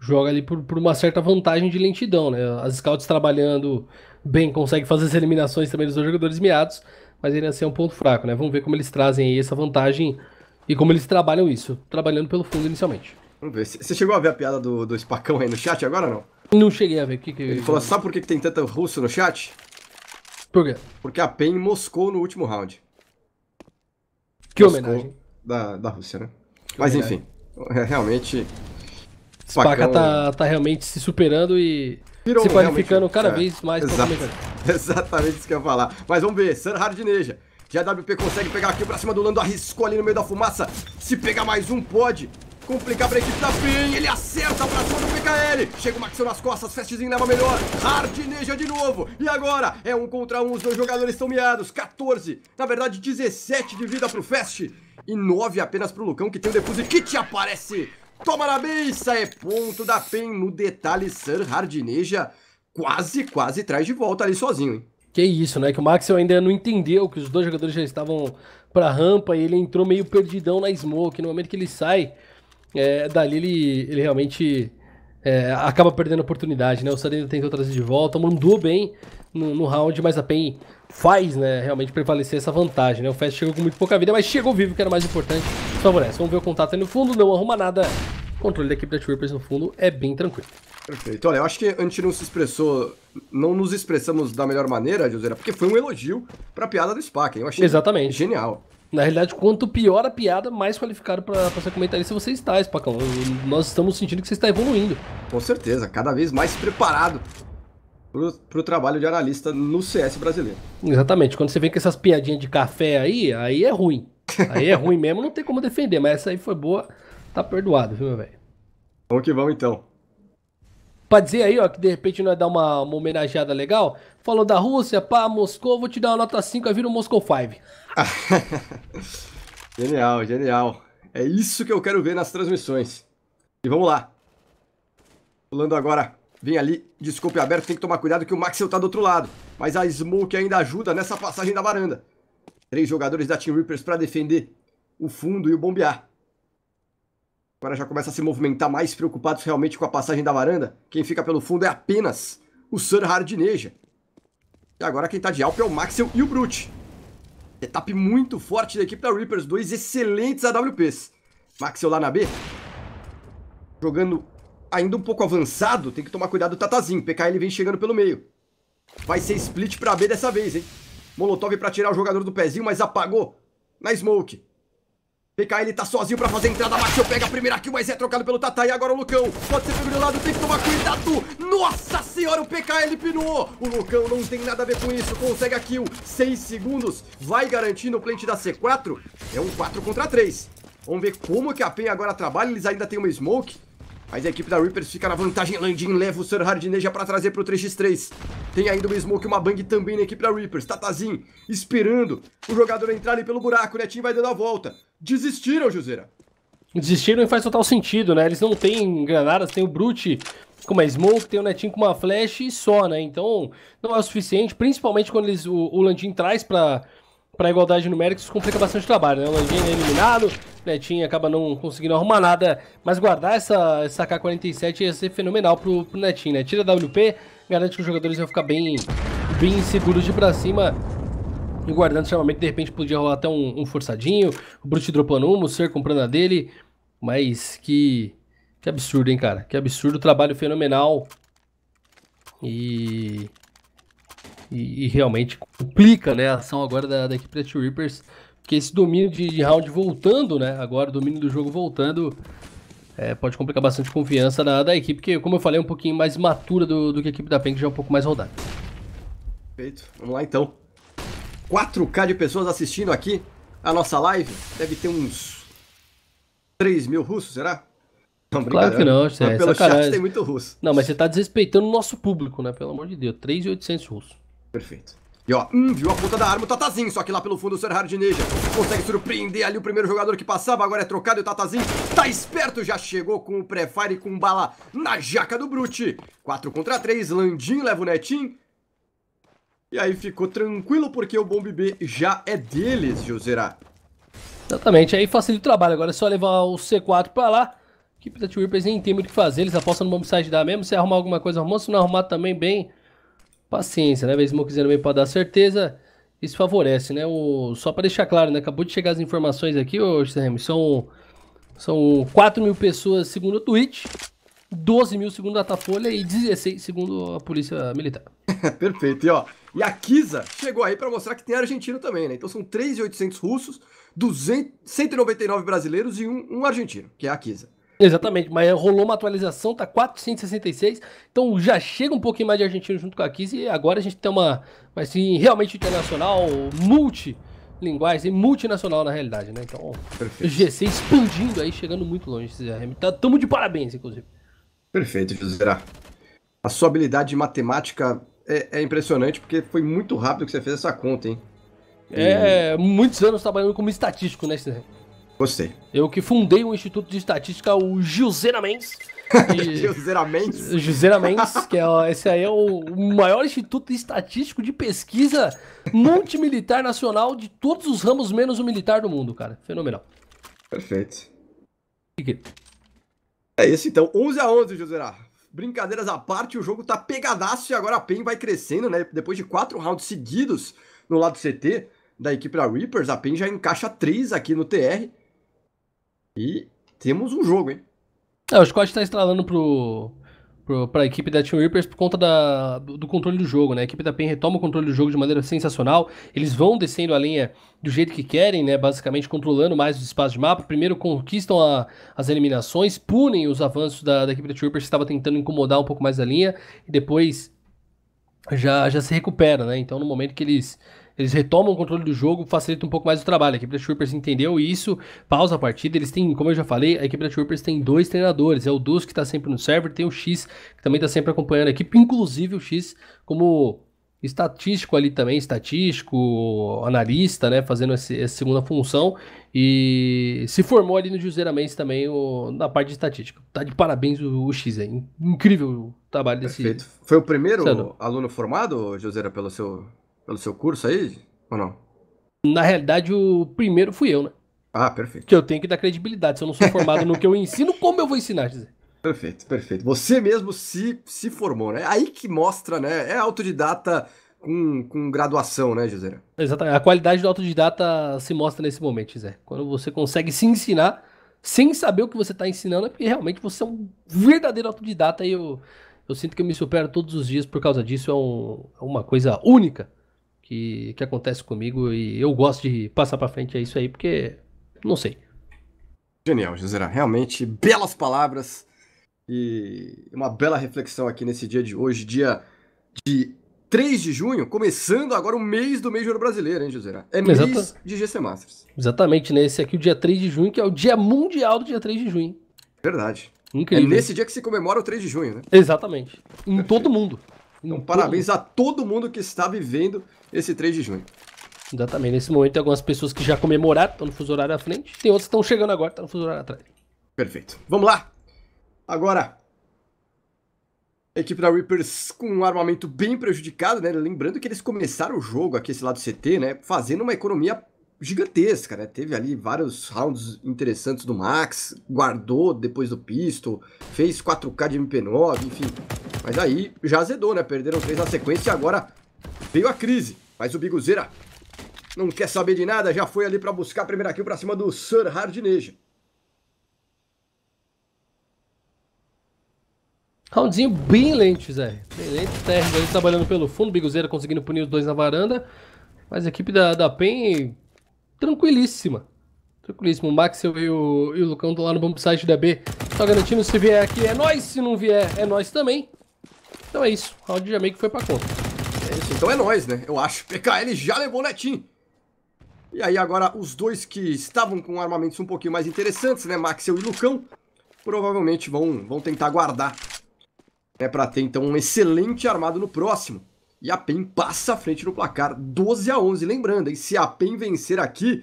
Speaker 2: joga ali por, por uma certa vantagem de lentidão, né? As scouts trabalhando bem, consegue fazer as eliminações também dos dois jogadores miados, mas ainda assim é um ponto fraco, né? Vamos ver como eles trazem aí essa vantagem e como eles trabalham isso, trabalhando pelo fundo inicialmente. Vamos ver. Você
Speaker 1: chegou a ver a piada do, do Spacão aí no chat agora ou
Speaker 2: não? Não cheguei a ver. Que que... Ele é falou, sabe
Speaker 1: por que, tem tanta russo no chat? Por quê? Porque a PEN moscou no último round. Que moscou homenagem. Da, da Rússia, né? Que Mas enfim, é realmente...
Speaker 2: Spaca Spacão... tá, né? tá realmente se superando e Virou se qualificando cada é. vez mais. Exato.
Speaker 1: [laughs] Exatamente isso que eu ia falar. Mas vamos ver, San Hardineja. WP consegue pegar aqui pra cima do Lando, arriscou ali no meio da fumaça. Se pegar mais um, pode complicar pra equipe da Pen. Ele acerta pra cima do PKL. Chega o Maxão nas costas, Festzinho leva melhor. Hardineja de novo. E agora é um contra um, os dois jogadores estão miados. 14, na verdade 17 de vida pro Fest. E 9 apenas pro Lucão, que tem o Defuse Kit. Aparece, toma na beça. É ponto da PEN no detalhe. Sir Hardineja quase, quase traz de volta
Speaker 2: ali sozinho, hein? Que isso, né? Que o Max ainda não entendeu que os dois jogadores já estavam pra rampa e ele entrou meio perdidão na smoke. No momento que ele sai, é, dali ele, ele realmente é, acaba perdendo a oportunidade, né? O Sarina tentou trazer de volta, mandou bem no, no, round, mas a PEN faz, né, realmente prevalecer essa vantagem, né? O Fest chegou com muito pouca vida, mas chegou vivo, que era mais importante. Favorece. Vamos ver o contato aí no fundo, não arruma nada. controle da equipe da Trippers no fundo é bem tranquilo.
Speaker 1: Perfeito. Olha, eu acho que a gente não se expressou, não nos expressamos da melhor maneira, José, porque foi um elogio para a piada do Spack Eu achei
Speaker 2: Exatamente. genial. Na realidade, quanto pior a piada, mais qualificado para ser comentarista você está, Spacão. Nós estamos sentindo que você está evoluindo. Com certeza, cada vez mais preparado para o trabalho
Speaker 1: de analista no CS brasileiro.
Speaker 2: Exatamente. Quando você vem com essas piadinhas de café aí, aí é ruim. Aí é ruim mesmo, não tem como defender, mas essa aí foi boa, tá perdoado, viu, meu velho?
Speaker 1: Vamos que vamos então.
Speaker 2: Pra dizer aí, ó, que de repente não dá uma, uma homenageada legal. Falou da Rússia, pá, Moscou, vou te dar uma nota 5, aí vira o Moscou [laughs] 5.
Speaker 1: genial, genial. É isso que eu quero ver nas transmissões. E vamos lá. Pulando agora. Vem ali, desculpe aberto, tem que tomar cuidado que o Maxel tá do outro lado. Mas a Smoke ainda ajuda nessa passagem da varanda. Três jogadores da Team Reapers para defender o fundo e o bombear. Agora já começa a se movimentar mais preocupados realmente com a passagem da varanda. Quem fica pelo fundo é apenas o Sir Hardineja. E agora quem tá de alpe é o Maxel e o Brute. Setup muito forte da equipe da Reapers. Dois excelentes AWPs. Maxel lá na B. Jogando ainda um pouco avançado. Tem que tomar cuidado do Tatazinho. PKL vem chegando pelo meio. Vai ser split pra B dessa vez, hein? Molotov pra tirar o jogador do pezinho, mas apagou na smoke. PK, ele tá sozinho pra fazer a entrada. Eu pega a primeira kill, mas é trocado pelo Tata. E agora o Lucão pode ser pego de lado, tem que tomar cuidado. Nossa senhora, o PK, ele pinou. O Lucão não tem nada a ver com isso. Consegue a kill. 6 segundos. Vai garantir no plant da C4. É um 4 contra 3. Vamos ver como que a PEN agora trabalha. Eles ainda têm uma smoke. Mas a equipe da Reapers fica na vantagem. Landin leva o Sir Hardineja para trazer pro 3x3. Tem ainda uma Smoke e uma Bang também na equipe da Reapers. Tatazin esperando o jogador entrar ali pelo buraco. O Netinho
Speaker 2: vai dando a volta. Desistiram, Juseira. Desistiram e faz total sentido, né? Eles não têm granadas, tem o Brute com uma smoke, tem o Netinho com uma flash e só, né? Então não é o suficiente, principalmente quando eles, o, o Landim traz para para igualdade numérica, isso complica bastante o trabalho, né? O Languinho é eliminado, Netinho né? acaba não conseguindo arrumar nada, mas guardar essa, essa K-47 ia ser fenomenal pro, pro Netinho, né? Tira WP, garante que os jogadores vão ficar bem, bem seguros de pra cima e guardando o chamamento, de repente podia rolar até um, um forçadinho, o Brute dropando uma, o Ser comprando a dele, mas que, que absurdo, hein, cara? Que absurdo, trabalho fenomenal e e, e realmente complica né, a ação agora da, da equipe da Two Reapers. Porque esse domínio de, de, round voltando, né? Agora o domínio do jogo voltando. É, pode complicar bastante a confiança da, da equipe, que, como eu falei, é um pouquinho mais matura do, do que a equipe da PEN, que já é um pouco mais rodada.
Speaker 1: Perfeito. Vamos lá então. 4K de pessoas assistindo aqui a nossa live. Deve ter uns 3 mil russos, será? Não, claro que não, é, pelo chat tem muito russo.
Speaker 2: Não, mas você está desrespeitando o nosso público, né? Pelo amor de Deus, 3.800 russos. Perfeito. E ó,
Speaker 1: hum, viu a ponta da arma, o Tatazinho, só que lá pelo fundo o Sr. Hard Ninja consegue surpreender ali o primeiro jogador que passava, agora é trocado e o Tatazinho tá esperto, já chegou com o pré-fire com bala na jaca do Brute. 4 contra 3, Landim leva o Netinho. E aí ficou tranquilo porque o Bomb B já é deles, Joserá.
Speaker 2: Exatamente, aí facilita o trabalho, agora é só levar o C4 pra lá. A equipe da t nem tem muito o que fazer, eles apostam no bomb site da mesmo, se arrumar alguma coisa arrumou, se não arrumar também bem paciência, né? Mesmo quiser também para dar certeza, isso favorece, né? O, só para deixar claro, né? Acabou de chegar as informações aqui, ô XM, são, são 4 mil pessoas segundo o Twitch, 12 mil segundo a Atafolha e 16 segundo a Polícia Militar. [laughs] Perfeito, e ó, e a Kisa chegou aí para mostrar que tem argentino também, né? Então são 3.800 russos, 200, 199 brasileiros e um, um argentino, que é a Kisa. Exatamente, mas rolou uma atualização, tá 466, então já chega um pouquinho mais de argentino junto com a Kiss e agora a gente tem uma, mas sim, realmente internacional, multi e multinacional na realidade, né? Então, Perfeito. GC expandindo aí, chegando muito longe CZRM. Tá, tamo de parabéns, inclusive.
Speaker 1: Perfeito, fizerá. A sua habilidade de matemática é, é, impressionante, porque foi muito rápido que você fez essa conta, hein?
Speaker 2: É, muitos
Speaker 1: anos trabalhando como estatístico,
Speaker 2: né, CZRM? Gostei. Eu que fundei o Instituto de Estatística, o Gilzena Mendes. [laughs] Gilzena Mendes? Gilzena Mendes, que é, esse aí é o, maior instituto estatístico de pesquisa multimilitar nacional de todos os ramos, menos o militar do mundo, cara. Fenomenal.
Speaker 1: Perfeito. É isso então, 11 a 11 Gilzena. Brincadeiras à parte, o jogo tá pegadaço e agora a PEN vai crescendo, né? Depois de quatro rounds seguidos no lado CT da equipe da Reapers, a PEN já encaixa três aqui no TR e temos um jogo, hein?
Speaker 2: É, o Scott tá estralando pro, pro, pra equipe da Team Reapers por conta da, do controle do jogo, né? A equipe da PEN retoma o controle do jogo de maneira sensacional. Eles vão descendo a linha do jeito que querem, né? Basicamente controlando mais os espaços de mapa. Primeiro conquistam a, as eliminações, punem os avanços da, da equipe da Team Reapers que estava tentando incomodar um pouco mais a linha. E depois já, já se recupera, né? Então no momento que eles eles retomam o controle do jogo, facilita um pouco mais o trabalho. A equipe da Troopers entendeu isso, pausa a partida. Eles têm, como eu já falei, a equipe da Troopers tem dois treinadores. É o dos que está sempre no server, tem o X que também está sempre acompanhando a equipe, inclusive o X como estatístico ali também, estatístico, analista, né, fazendo esse, essa segunda função e se formou ali no Juseira Mendes também o, na parte de estatística. Tá de parabéns o, o X aí, incrível o
Speaker 1: trabalho Perfeito. desse. Foi o primeiro aluno formado, Juseira,
Speaker 2: pelo seu pelo seu curso aí? Ou não? Na realidade, o primeiro fui eu, né? Ah, perfeito. Que eu tenho que dar credibilidade. Se eu não sou formado no que eu ensino, [laughs] como eu vou ensinar, dizer?
Speaker 1: Perfeito, perfeito. Você mesmo se, se formou, né? Aí que mostra, né? É autodidata com, com graduação, né, José?
Speaker 2: Exatamente. A qualidade do autodidata se mostra nesse momento, José. Quando você consegue se ensinar sem saber o que você está ensinando, é porque realmente você é um verdadeiro autodidata e eu, eu sinto que eu me supero todos os dias por causa disso. É, um, é uma coisa única que, que acontece comigo e eu gosto de passar para frente é isso aí, porque
Speaker 1: não sei. Genial, José. Realmente, belas palavras e uma bela reflexão aqui nesse dia de hoje, dia de 3 de junho, começando agora o mês do mês brasileiro, hein, José? É mês Exata... de GC Masters.
Speaker 2: Exatamente, né? Esse aqui, é o dia 3 de junho, que é o dia mundial do dia 3 de junho. Verdade. Incrível. É nesse dia
Speaker 1: que se comemora o 3 de junho, né?
Speaker 2: Exatamente. Em todo mundo.
Speaker 1: Então, parabéns a todo
Speaker 2: mundo que está vivendo esse 3 de junho. Exatamente. Nesse momento tem algumas pessoas que já comemoraram, estão no fuso horário à frente, tem outras que estão chegando agora, estão no fuso horário atrás. Perfeito. Vamos lá! Agora, a equipe da Reapers com um armamento bem prejudicado, né? Lembrando
Speaker 1: que eles começaram o jogo aqui, esse lado CT, né? Fazendo uma economia gigantesca, né? Teve ali vários rounds interessantes do Max, guardou depois do Pistol, fez 4K de MP9, enfim, mas aí já azedou, né? Perderam três na sequência e agora veio a crise. Mas o Biguzeira não quer saber de nada, já foi ali para buscar a primeira kill para cima do Sir Hardineja.
Speaker 2: Roundzinho bem lento, Zé. Bem lento, Terry trabalhando pelo fundo, Biguzeira conseguindo punir os dois na varanda. Mas a equipe da, da PEN tranquilíssima. Tranquilíssimo. O Max e o, e o Lucão estão lá no bombsite da B. Só garantindo se vier aqui é nós, se não vier é nós também. Então é isso. O round de Jamaica foi pra conta.
Speaker 1: É isso, então é nós, né? Eu acho. PKL já levou o netinho. E aí agora os dois que estavam com armamentos um pouquinho mais interessantes, né? Maxel e Lucão, provavelmente vão, vão tentar guardar. Né? Pra ter então um excelente armado no próximo. E a PEN passa à frente no placar 12 a 11. Lembrando, e se a PEN vencer aqui,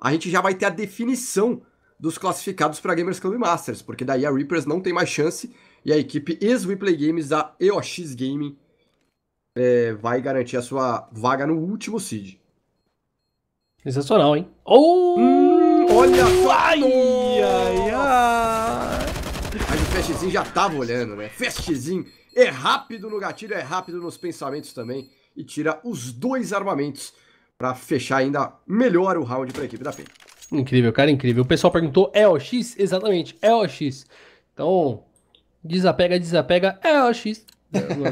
Speaker 1: a gente já vai ter a definição dos classificados para Gamers Club Masters, porque daí a Reapers não tem mais chance e a equipe ex-Replay Games da EOX Gaming é, vai garantir a sua vaga no último seed. Sensacional, hein? Oh! Hum, olha só! Ai, ai, ai. Mas o Festzinho já tava olhando, né? Festzinho é rápido no gatilho, é rápido nos pensamentos também. E tira os dois armamentos para fechar ainda melhor o round para a equipe da FEM.
Speaker 2: Incrível, cara, incrível. O pessoal perguntou EOX? É Exatamente, EOX. É então, Desapega, desapega, é a OX. É, é, um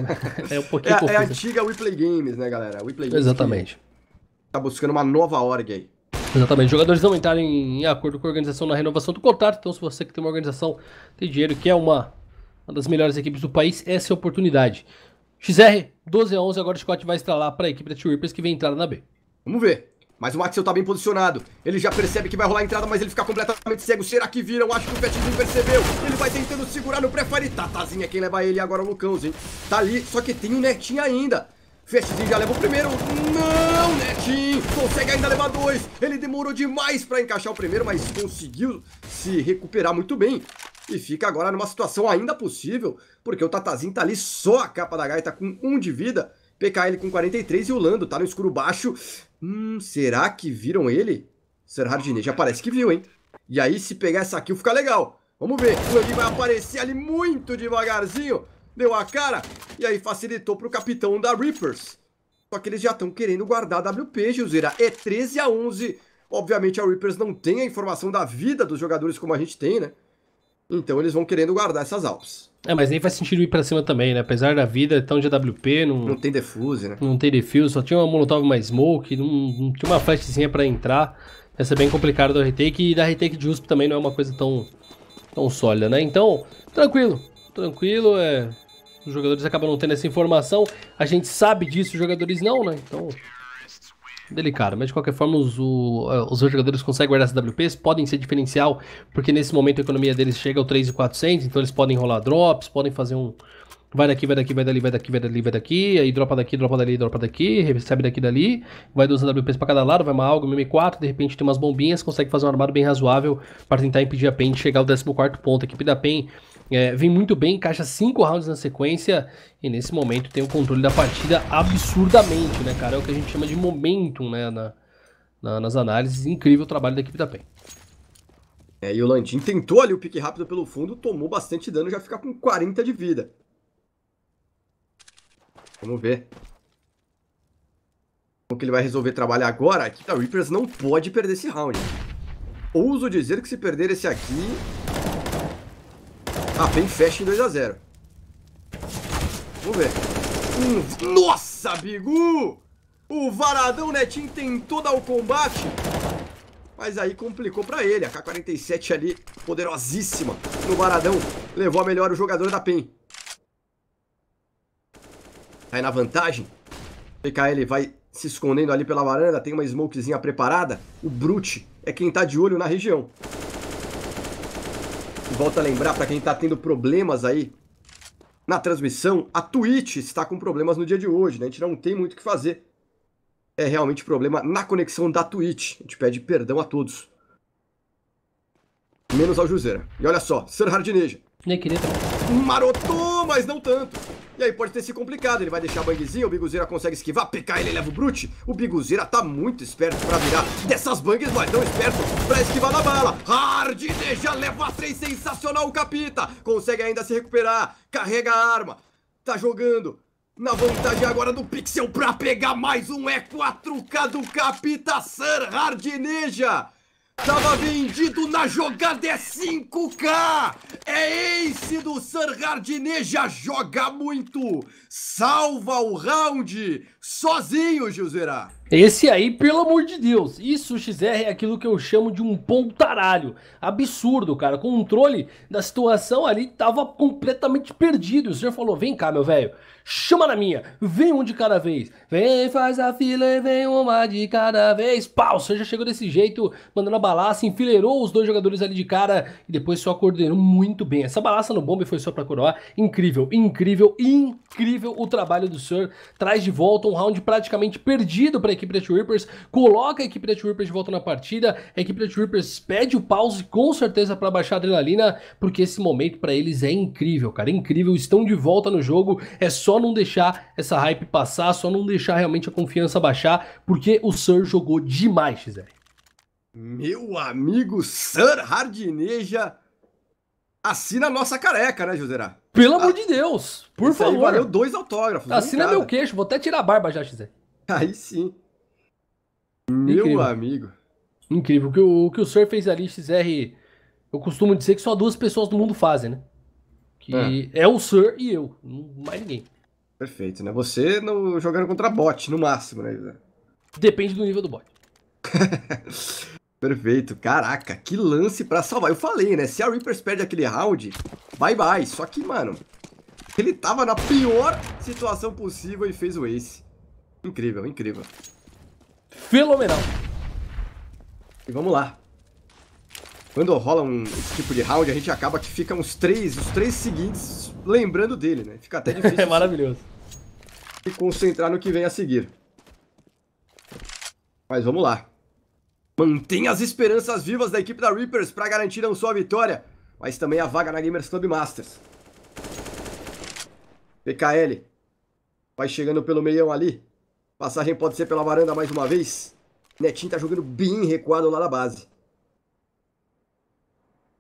Speaker 2: é, é a é
Speaker 1: antiga We Play Games,
Speaker 2: né, galera? We Play Games Exatamente. Tá buscando uma nova org aí. Exatamente. Os jogadores não entrarem em acordo com a organização na renovação do contrato. Então, se você que tem uma organização, tem dinheiro, que é uma, uma das melhores equipes do país, essa é a oportunidade. XR 12 a 11, agora o Scott vai estralar para a equipe da T-Rippers que vem entrar na B. Vamos ver. Mas o Axel tá bem posicionado. Ele já percebe que
Speaker 1: vai rolar a entrada, mas ele fica completamente cego. Será que vira? Eu acho que o Petzinho percebeu. Ele vai tentando segurar no pré-fire. Tatazinha é quem leva ele agora o Lucãozinho. Tá ali, só que tem o Netinho ainda. Festzinho já leva o primeiro. Não, Netinho. Consegue ainda levar dois. Ele demorou demais pra encaixar o primeiro, mas conseguiu se recuperar muito bem. E fica agora numa situação ainda possível, porque o Tatazinho tá ali só a capa da gaita com um de vida. PK ele com 43 e o Lando tá no escuro baixo. Hum, será que viram ele? Ser Hardinei já parece que viu, hein? E aí, se pegar essa kill, fica legal. Vamos ver. O Yogi vai aparecer ali muito devagarzinho. Deu a cara. E aí, facilitou para o capitão da Reapers. Só que eles já estão querendo guardar é a WP, Gilzeira. É 13 a 11. Obviamente, a Reapers não tem a informação da vida dos jogadores como a gente tem, né? Então eles vão querendo guardar essas Alps.
Speaker 2: É, mas nem faz sentido ir pra cima também, né? Apesar da vida, tão tá de AWP, não, não tem defuse, né? Não tem defuse, só tinha uma Molotov mais smoke, não, não tinha uma flashzinha para entrar. Vai ser é bem complicado da retake e da retake de USP também não é uma coisa tão, tão sólida, né? Então, tranquilo, tranquilo, é... Os jogadores acabam não tendo essa informação, a gente sabe disso, os jogadores não, né? Então, delicado, mas de qualquer forma os, o, é, os jogadores conseguem guardar SWPs podem ser diferencial, porque nesse momento a economia deles chega ao 3.400, então eles podem rolar drops, podem fazer um vai daqui, vai daqui, vai dali, vai daqui, vai dali, vai daqui, aí dropa daqui, dropa dali, dropa daqui, recebe daqui, dali, vai duas SWPs pra cada lado, vai uma alga, mm M4, de repente tem umas bombinhas, consegue fazer um armado bem razoável para tentar impedir a PEN de chegar ao 14 quarto ponto. A equipe da PEN é, vem muito bem, encaixa 5 rounds na sequência e nesse momento tem o controle da partida absurdamente, né, cara? É o que a gente chama de momentum, né, na, na, nas análises. Incrível trabalho da equipe da PEN. É,
Speaker 1: e o Landim tentou ali o pique rápido pelo fundo, tomou bastante dano, já fica com 40 de vida. Vamos ver. Como que ele vai resolver trabalhar agora? Aqui da Reapers não pode perder esse round. Ouso dizer que se perder esse aqui, a bem fecha em 2x0. Vamos ver. Hum, nossa, Bigu! O Varadão Netinho tentou dar o combate. Mas aí complicou para ele. A K-47 ali, poderosíssima no Varadão. Levou a melhor o jogador da PEN. Tá aí na vantagem. PKL vai se escondendo ali pela varanda. Tem uma smokezinha preparada. O Brute é quem tá de olho na região volta a lembrar para quem está tendo problemas aí na transmissão, a Twitch está com problemas no dia de hoje, né? A gente não tem muito o que fazer. É realmente problema na conexão da Twitch. A gente pede perdão a todos. Menos ao Juseira. E olha só, Ser Hardineja. Marotou, mas não tanto. E aí pode ter se complicado, ele vai deixar a bangzinha, o Biguzeira consegue esquivar, pegar ele leva o Brute. O Biguzeira tá muito esperto pra virar dessas bangs, mas tão esperto pra esquivar na bala. Hard deixa a três, sensacional o Capita. Consegue ainda se recuperar, carrega a arma, tá jogando, na vontade agora do Pixel pra pegar mais um E4K do Capita Hard Ninja. Tava vendido na jogada é 5K! É esse do San já joga muito! Salva o round! sozinho, Gilzerá.
Speaker 2: Esse aí, pelo amor de Deus, isso XR é aquilo que eu chamo de um pontaralho. Absurdo, cara. O controle da situação ali tava completamente perdido. O senhor falou: vem cá, meu velho, chama na minha, vem um de cada vez. Vem, faz a fila e vem uma de cada vez. Pau, o senhor já chegou desse jeito, mandando a balaça, enfileirou os dois jogadores ali de cara e depois só coordenou muito bem. Essa balaça no bombe foi só pra coroar. Incrível, incrível, incrível o trabalho do senhor. Traz de volta um round praticamente perdido para a equipe da Two coloca a equipe da Two de volta na partida, a equipe da Two pede o pause com certeza para baixar a adrenalina, porque esse momento para eles é incrível, cara, é incrível, estão de volta no jogo, é só não deixar essa hype passar, só não deixar realmente a confiança baixar, porque o Sir jogou demais, Zé. Meu amigo Sir Hardineja Assina a nossa careca, né, Joserá? Pelo amor ah, de Deus, por favor. Aí valeu dois autógrafos. Assina meu queixo, vou até tirar a barba já, José. Aí sim. Meu Incrível. amigo. Incrível. O que o, o que o senhor fez ali, XR, eu costumo dizer que só duas pessoas do mundo fazem, né? Que
Speaker 1: é, é o senhor e eu, mais ninguém. Perfeito, né? Você no, jogando contra bot, no máximo, né, José?
Speaker 2: Depende do nível do bot.
Speaker 1: [laughs] Perfeito. Caraca, que lance pra salvar. Eu falei, né? Se a Reapers perde aquele round, bye bye. Só que, mano, ele tava na pior situação possível e fez o ace. Incrível, incrível. Fenomenal. E vamos lá. Quando rola um esse tipo de round, a gente acaba que fica uns três, os três seguintes lembrando dele, né? Fica até [laughs] difícil. é maravilhoso. E concentrar no que vem a seguir. Mas vamos lá mantém as esperanças vivas da equipe da Reapers para garantir não só a vitória, mas também a vaga na Gamers Club Masters. PKL vai chegando pelo meião ali. Passagem pode ser pela varanda mais uma vez. Netinho tá jogando bem recuado lá na base.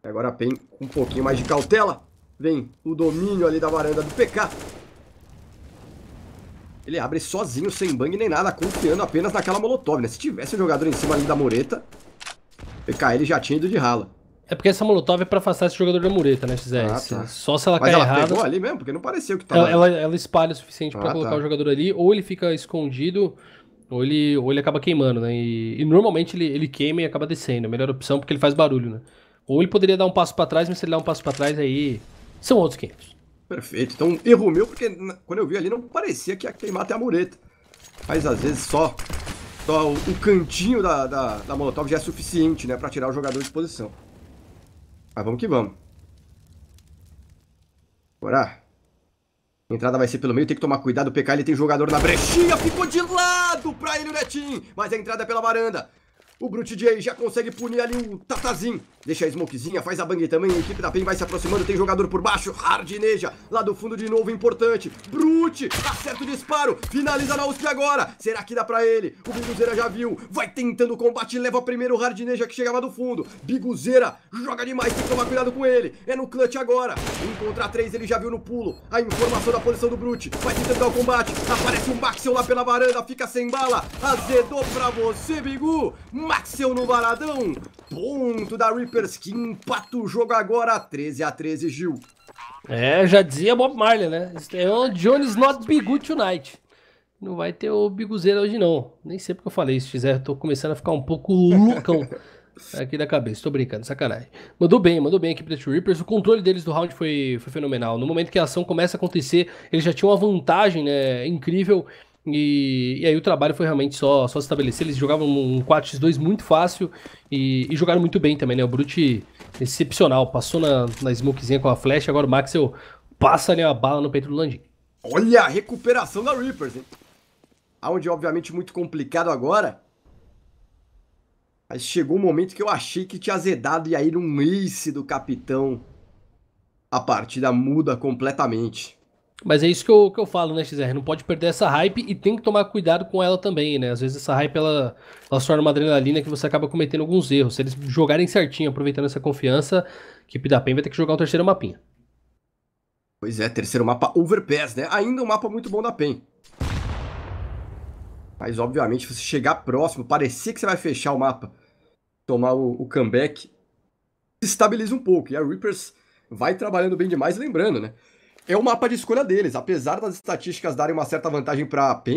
Speaker 1: Agora Pen com um pouquinho mais de cautela. Vem o domínio ali da varanda do PK. Ele abre sozinho, sem bang nem nada, confiando apenas naquela molotov, né? Se tivesse o jogador em cima ali da mureta, PKL já
Speaker 2: tinha ido de rala. É porque essa molotov é pra afastar esse jogador da mureta, né, XS? Ah, tá. Só se ela Mas cair ela pegou ali mesmo? Porque não o que tava... Ela, ela, espalha o suficiente ah, pra colocar tá. o jogador ali, ou ele fica escondido, ou ele, ou ele acaba queimando, né? E, e normalmente ele, ele queima e acaba descendo. É a melhor opção, porque ele faz barulho, né? Ou ele poderia dar um passo para trás, mas se ele dá um passo para trás, aí são outros 500. Perfeito. Então,
Speaker 1: erro meu, porque quando eu vi ali não parecia que ia queimar até a mureta. Mas às vezes só, só o, o cantinho da, da, da, Molotov já é suficiente, né? Pra tirar o jogador de posição. Mas vamos que vamos. Bora. A entrada vai ser pelo meio, tem que tomar cuidado. O PK ele tem jogador na brechinha, ficou de lado pra ele o Netinho. Mas a entrada é pela varanda. O Brute J já consegue punir ali o Tatazinho. Deixa a Smokezinha, faz a bang também. A equipe da PEN vai se aproximando. Tem jogador por baixo. Neja. Lá do fundo de novo, importante. Brute, acerta tá o disparo. Finaliza na USP agora. Será que dá pra ele? O Biguzeira já viu. Vai tentando o combate. Leva primeiro o Neja que chegava do fundo. Biguzeira joga demais. Tem que tomar cuidado com ele. É no clutch agora. Um contra três, ele já viu no pulo. A informação da posição do Brute. Vai tentando o combate. Aparece um Maxel lá pela varanda. Fica sem bala. Azedou pra você, Bigu. Maxel no varadão.
Speaker 2: Ponto da Reapers que empata o jogo agora, 13 a 13 Gil. É, já dizia Bob Marley, né? Estreou Jones not be good tonight. Não vai ter o Biguzeira hoje, não. Nem sei porque eu falei isso, fizer. Tô começando a ficar um pouco loucão [laughs] aqui da cabeça. Tô brincando, sacanagem. Mandou bem, mandou bem a equipe da Reapers. O controle deles do round foi, foi fenomenal. No momento que a ação começa a acontecer, eles já tinham uma vantagem né, incrível. E, e aí o trabalho foi realmente só, só se estabelecer. Eles jogavam um 4x2 muito fácil e, e jogaram muito bem também, né? O Brute excepcional. Passou na, na smokezinha com a flecha, agora o Maxel passa ali né, a bala no peito do Landim.
Speaker 1: Olha a recuperação da Reapers, hein? Aonde, obviamente, muito complicado agora. Mas chegou um momento que eu achei que tinha azedado e aí num ace do capitão. A partida muda
Speaker 2: completamente. Mas é isso que eu, que eu falo, né, XR? Não pode perder essa hype e tem que tomar cuidado com ela também, né? Às vezes essa hype ela, ela se torna uma adrenalina que você acaba cometendo alguns erros. Se eles jogarem certinho, aproveitando essa confiança, a equipe da PEN vai ter que jogar um terceiro mapinha.
Speaker 1: Pois é, terceiro mapa Overpass, né? Ainda um mapa muito bom da PEN. Mas, obviamente, se você chegar próximo, parecer que você vai fechar o mapa, tomar o, o comeback, se estabiliza um pouco. E a Reapers vai trabalhando bem demais, lembrando, né? é o mapa de escolha deles. Apesar das estatísticas darem uma certa vantagem para a PEN,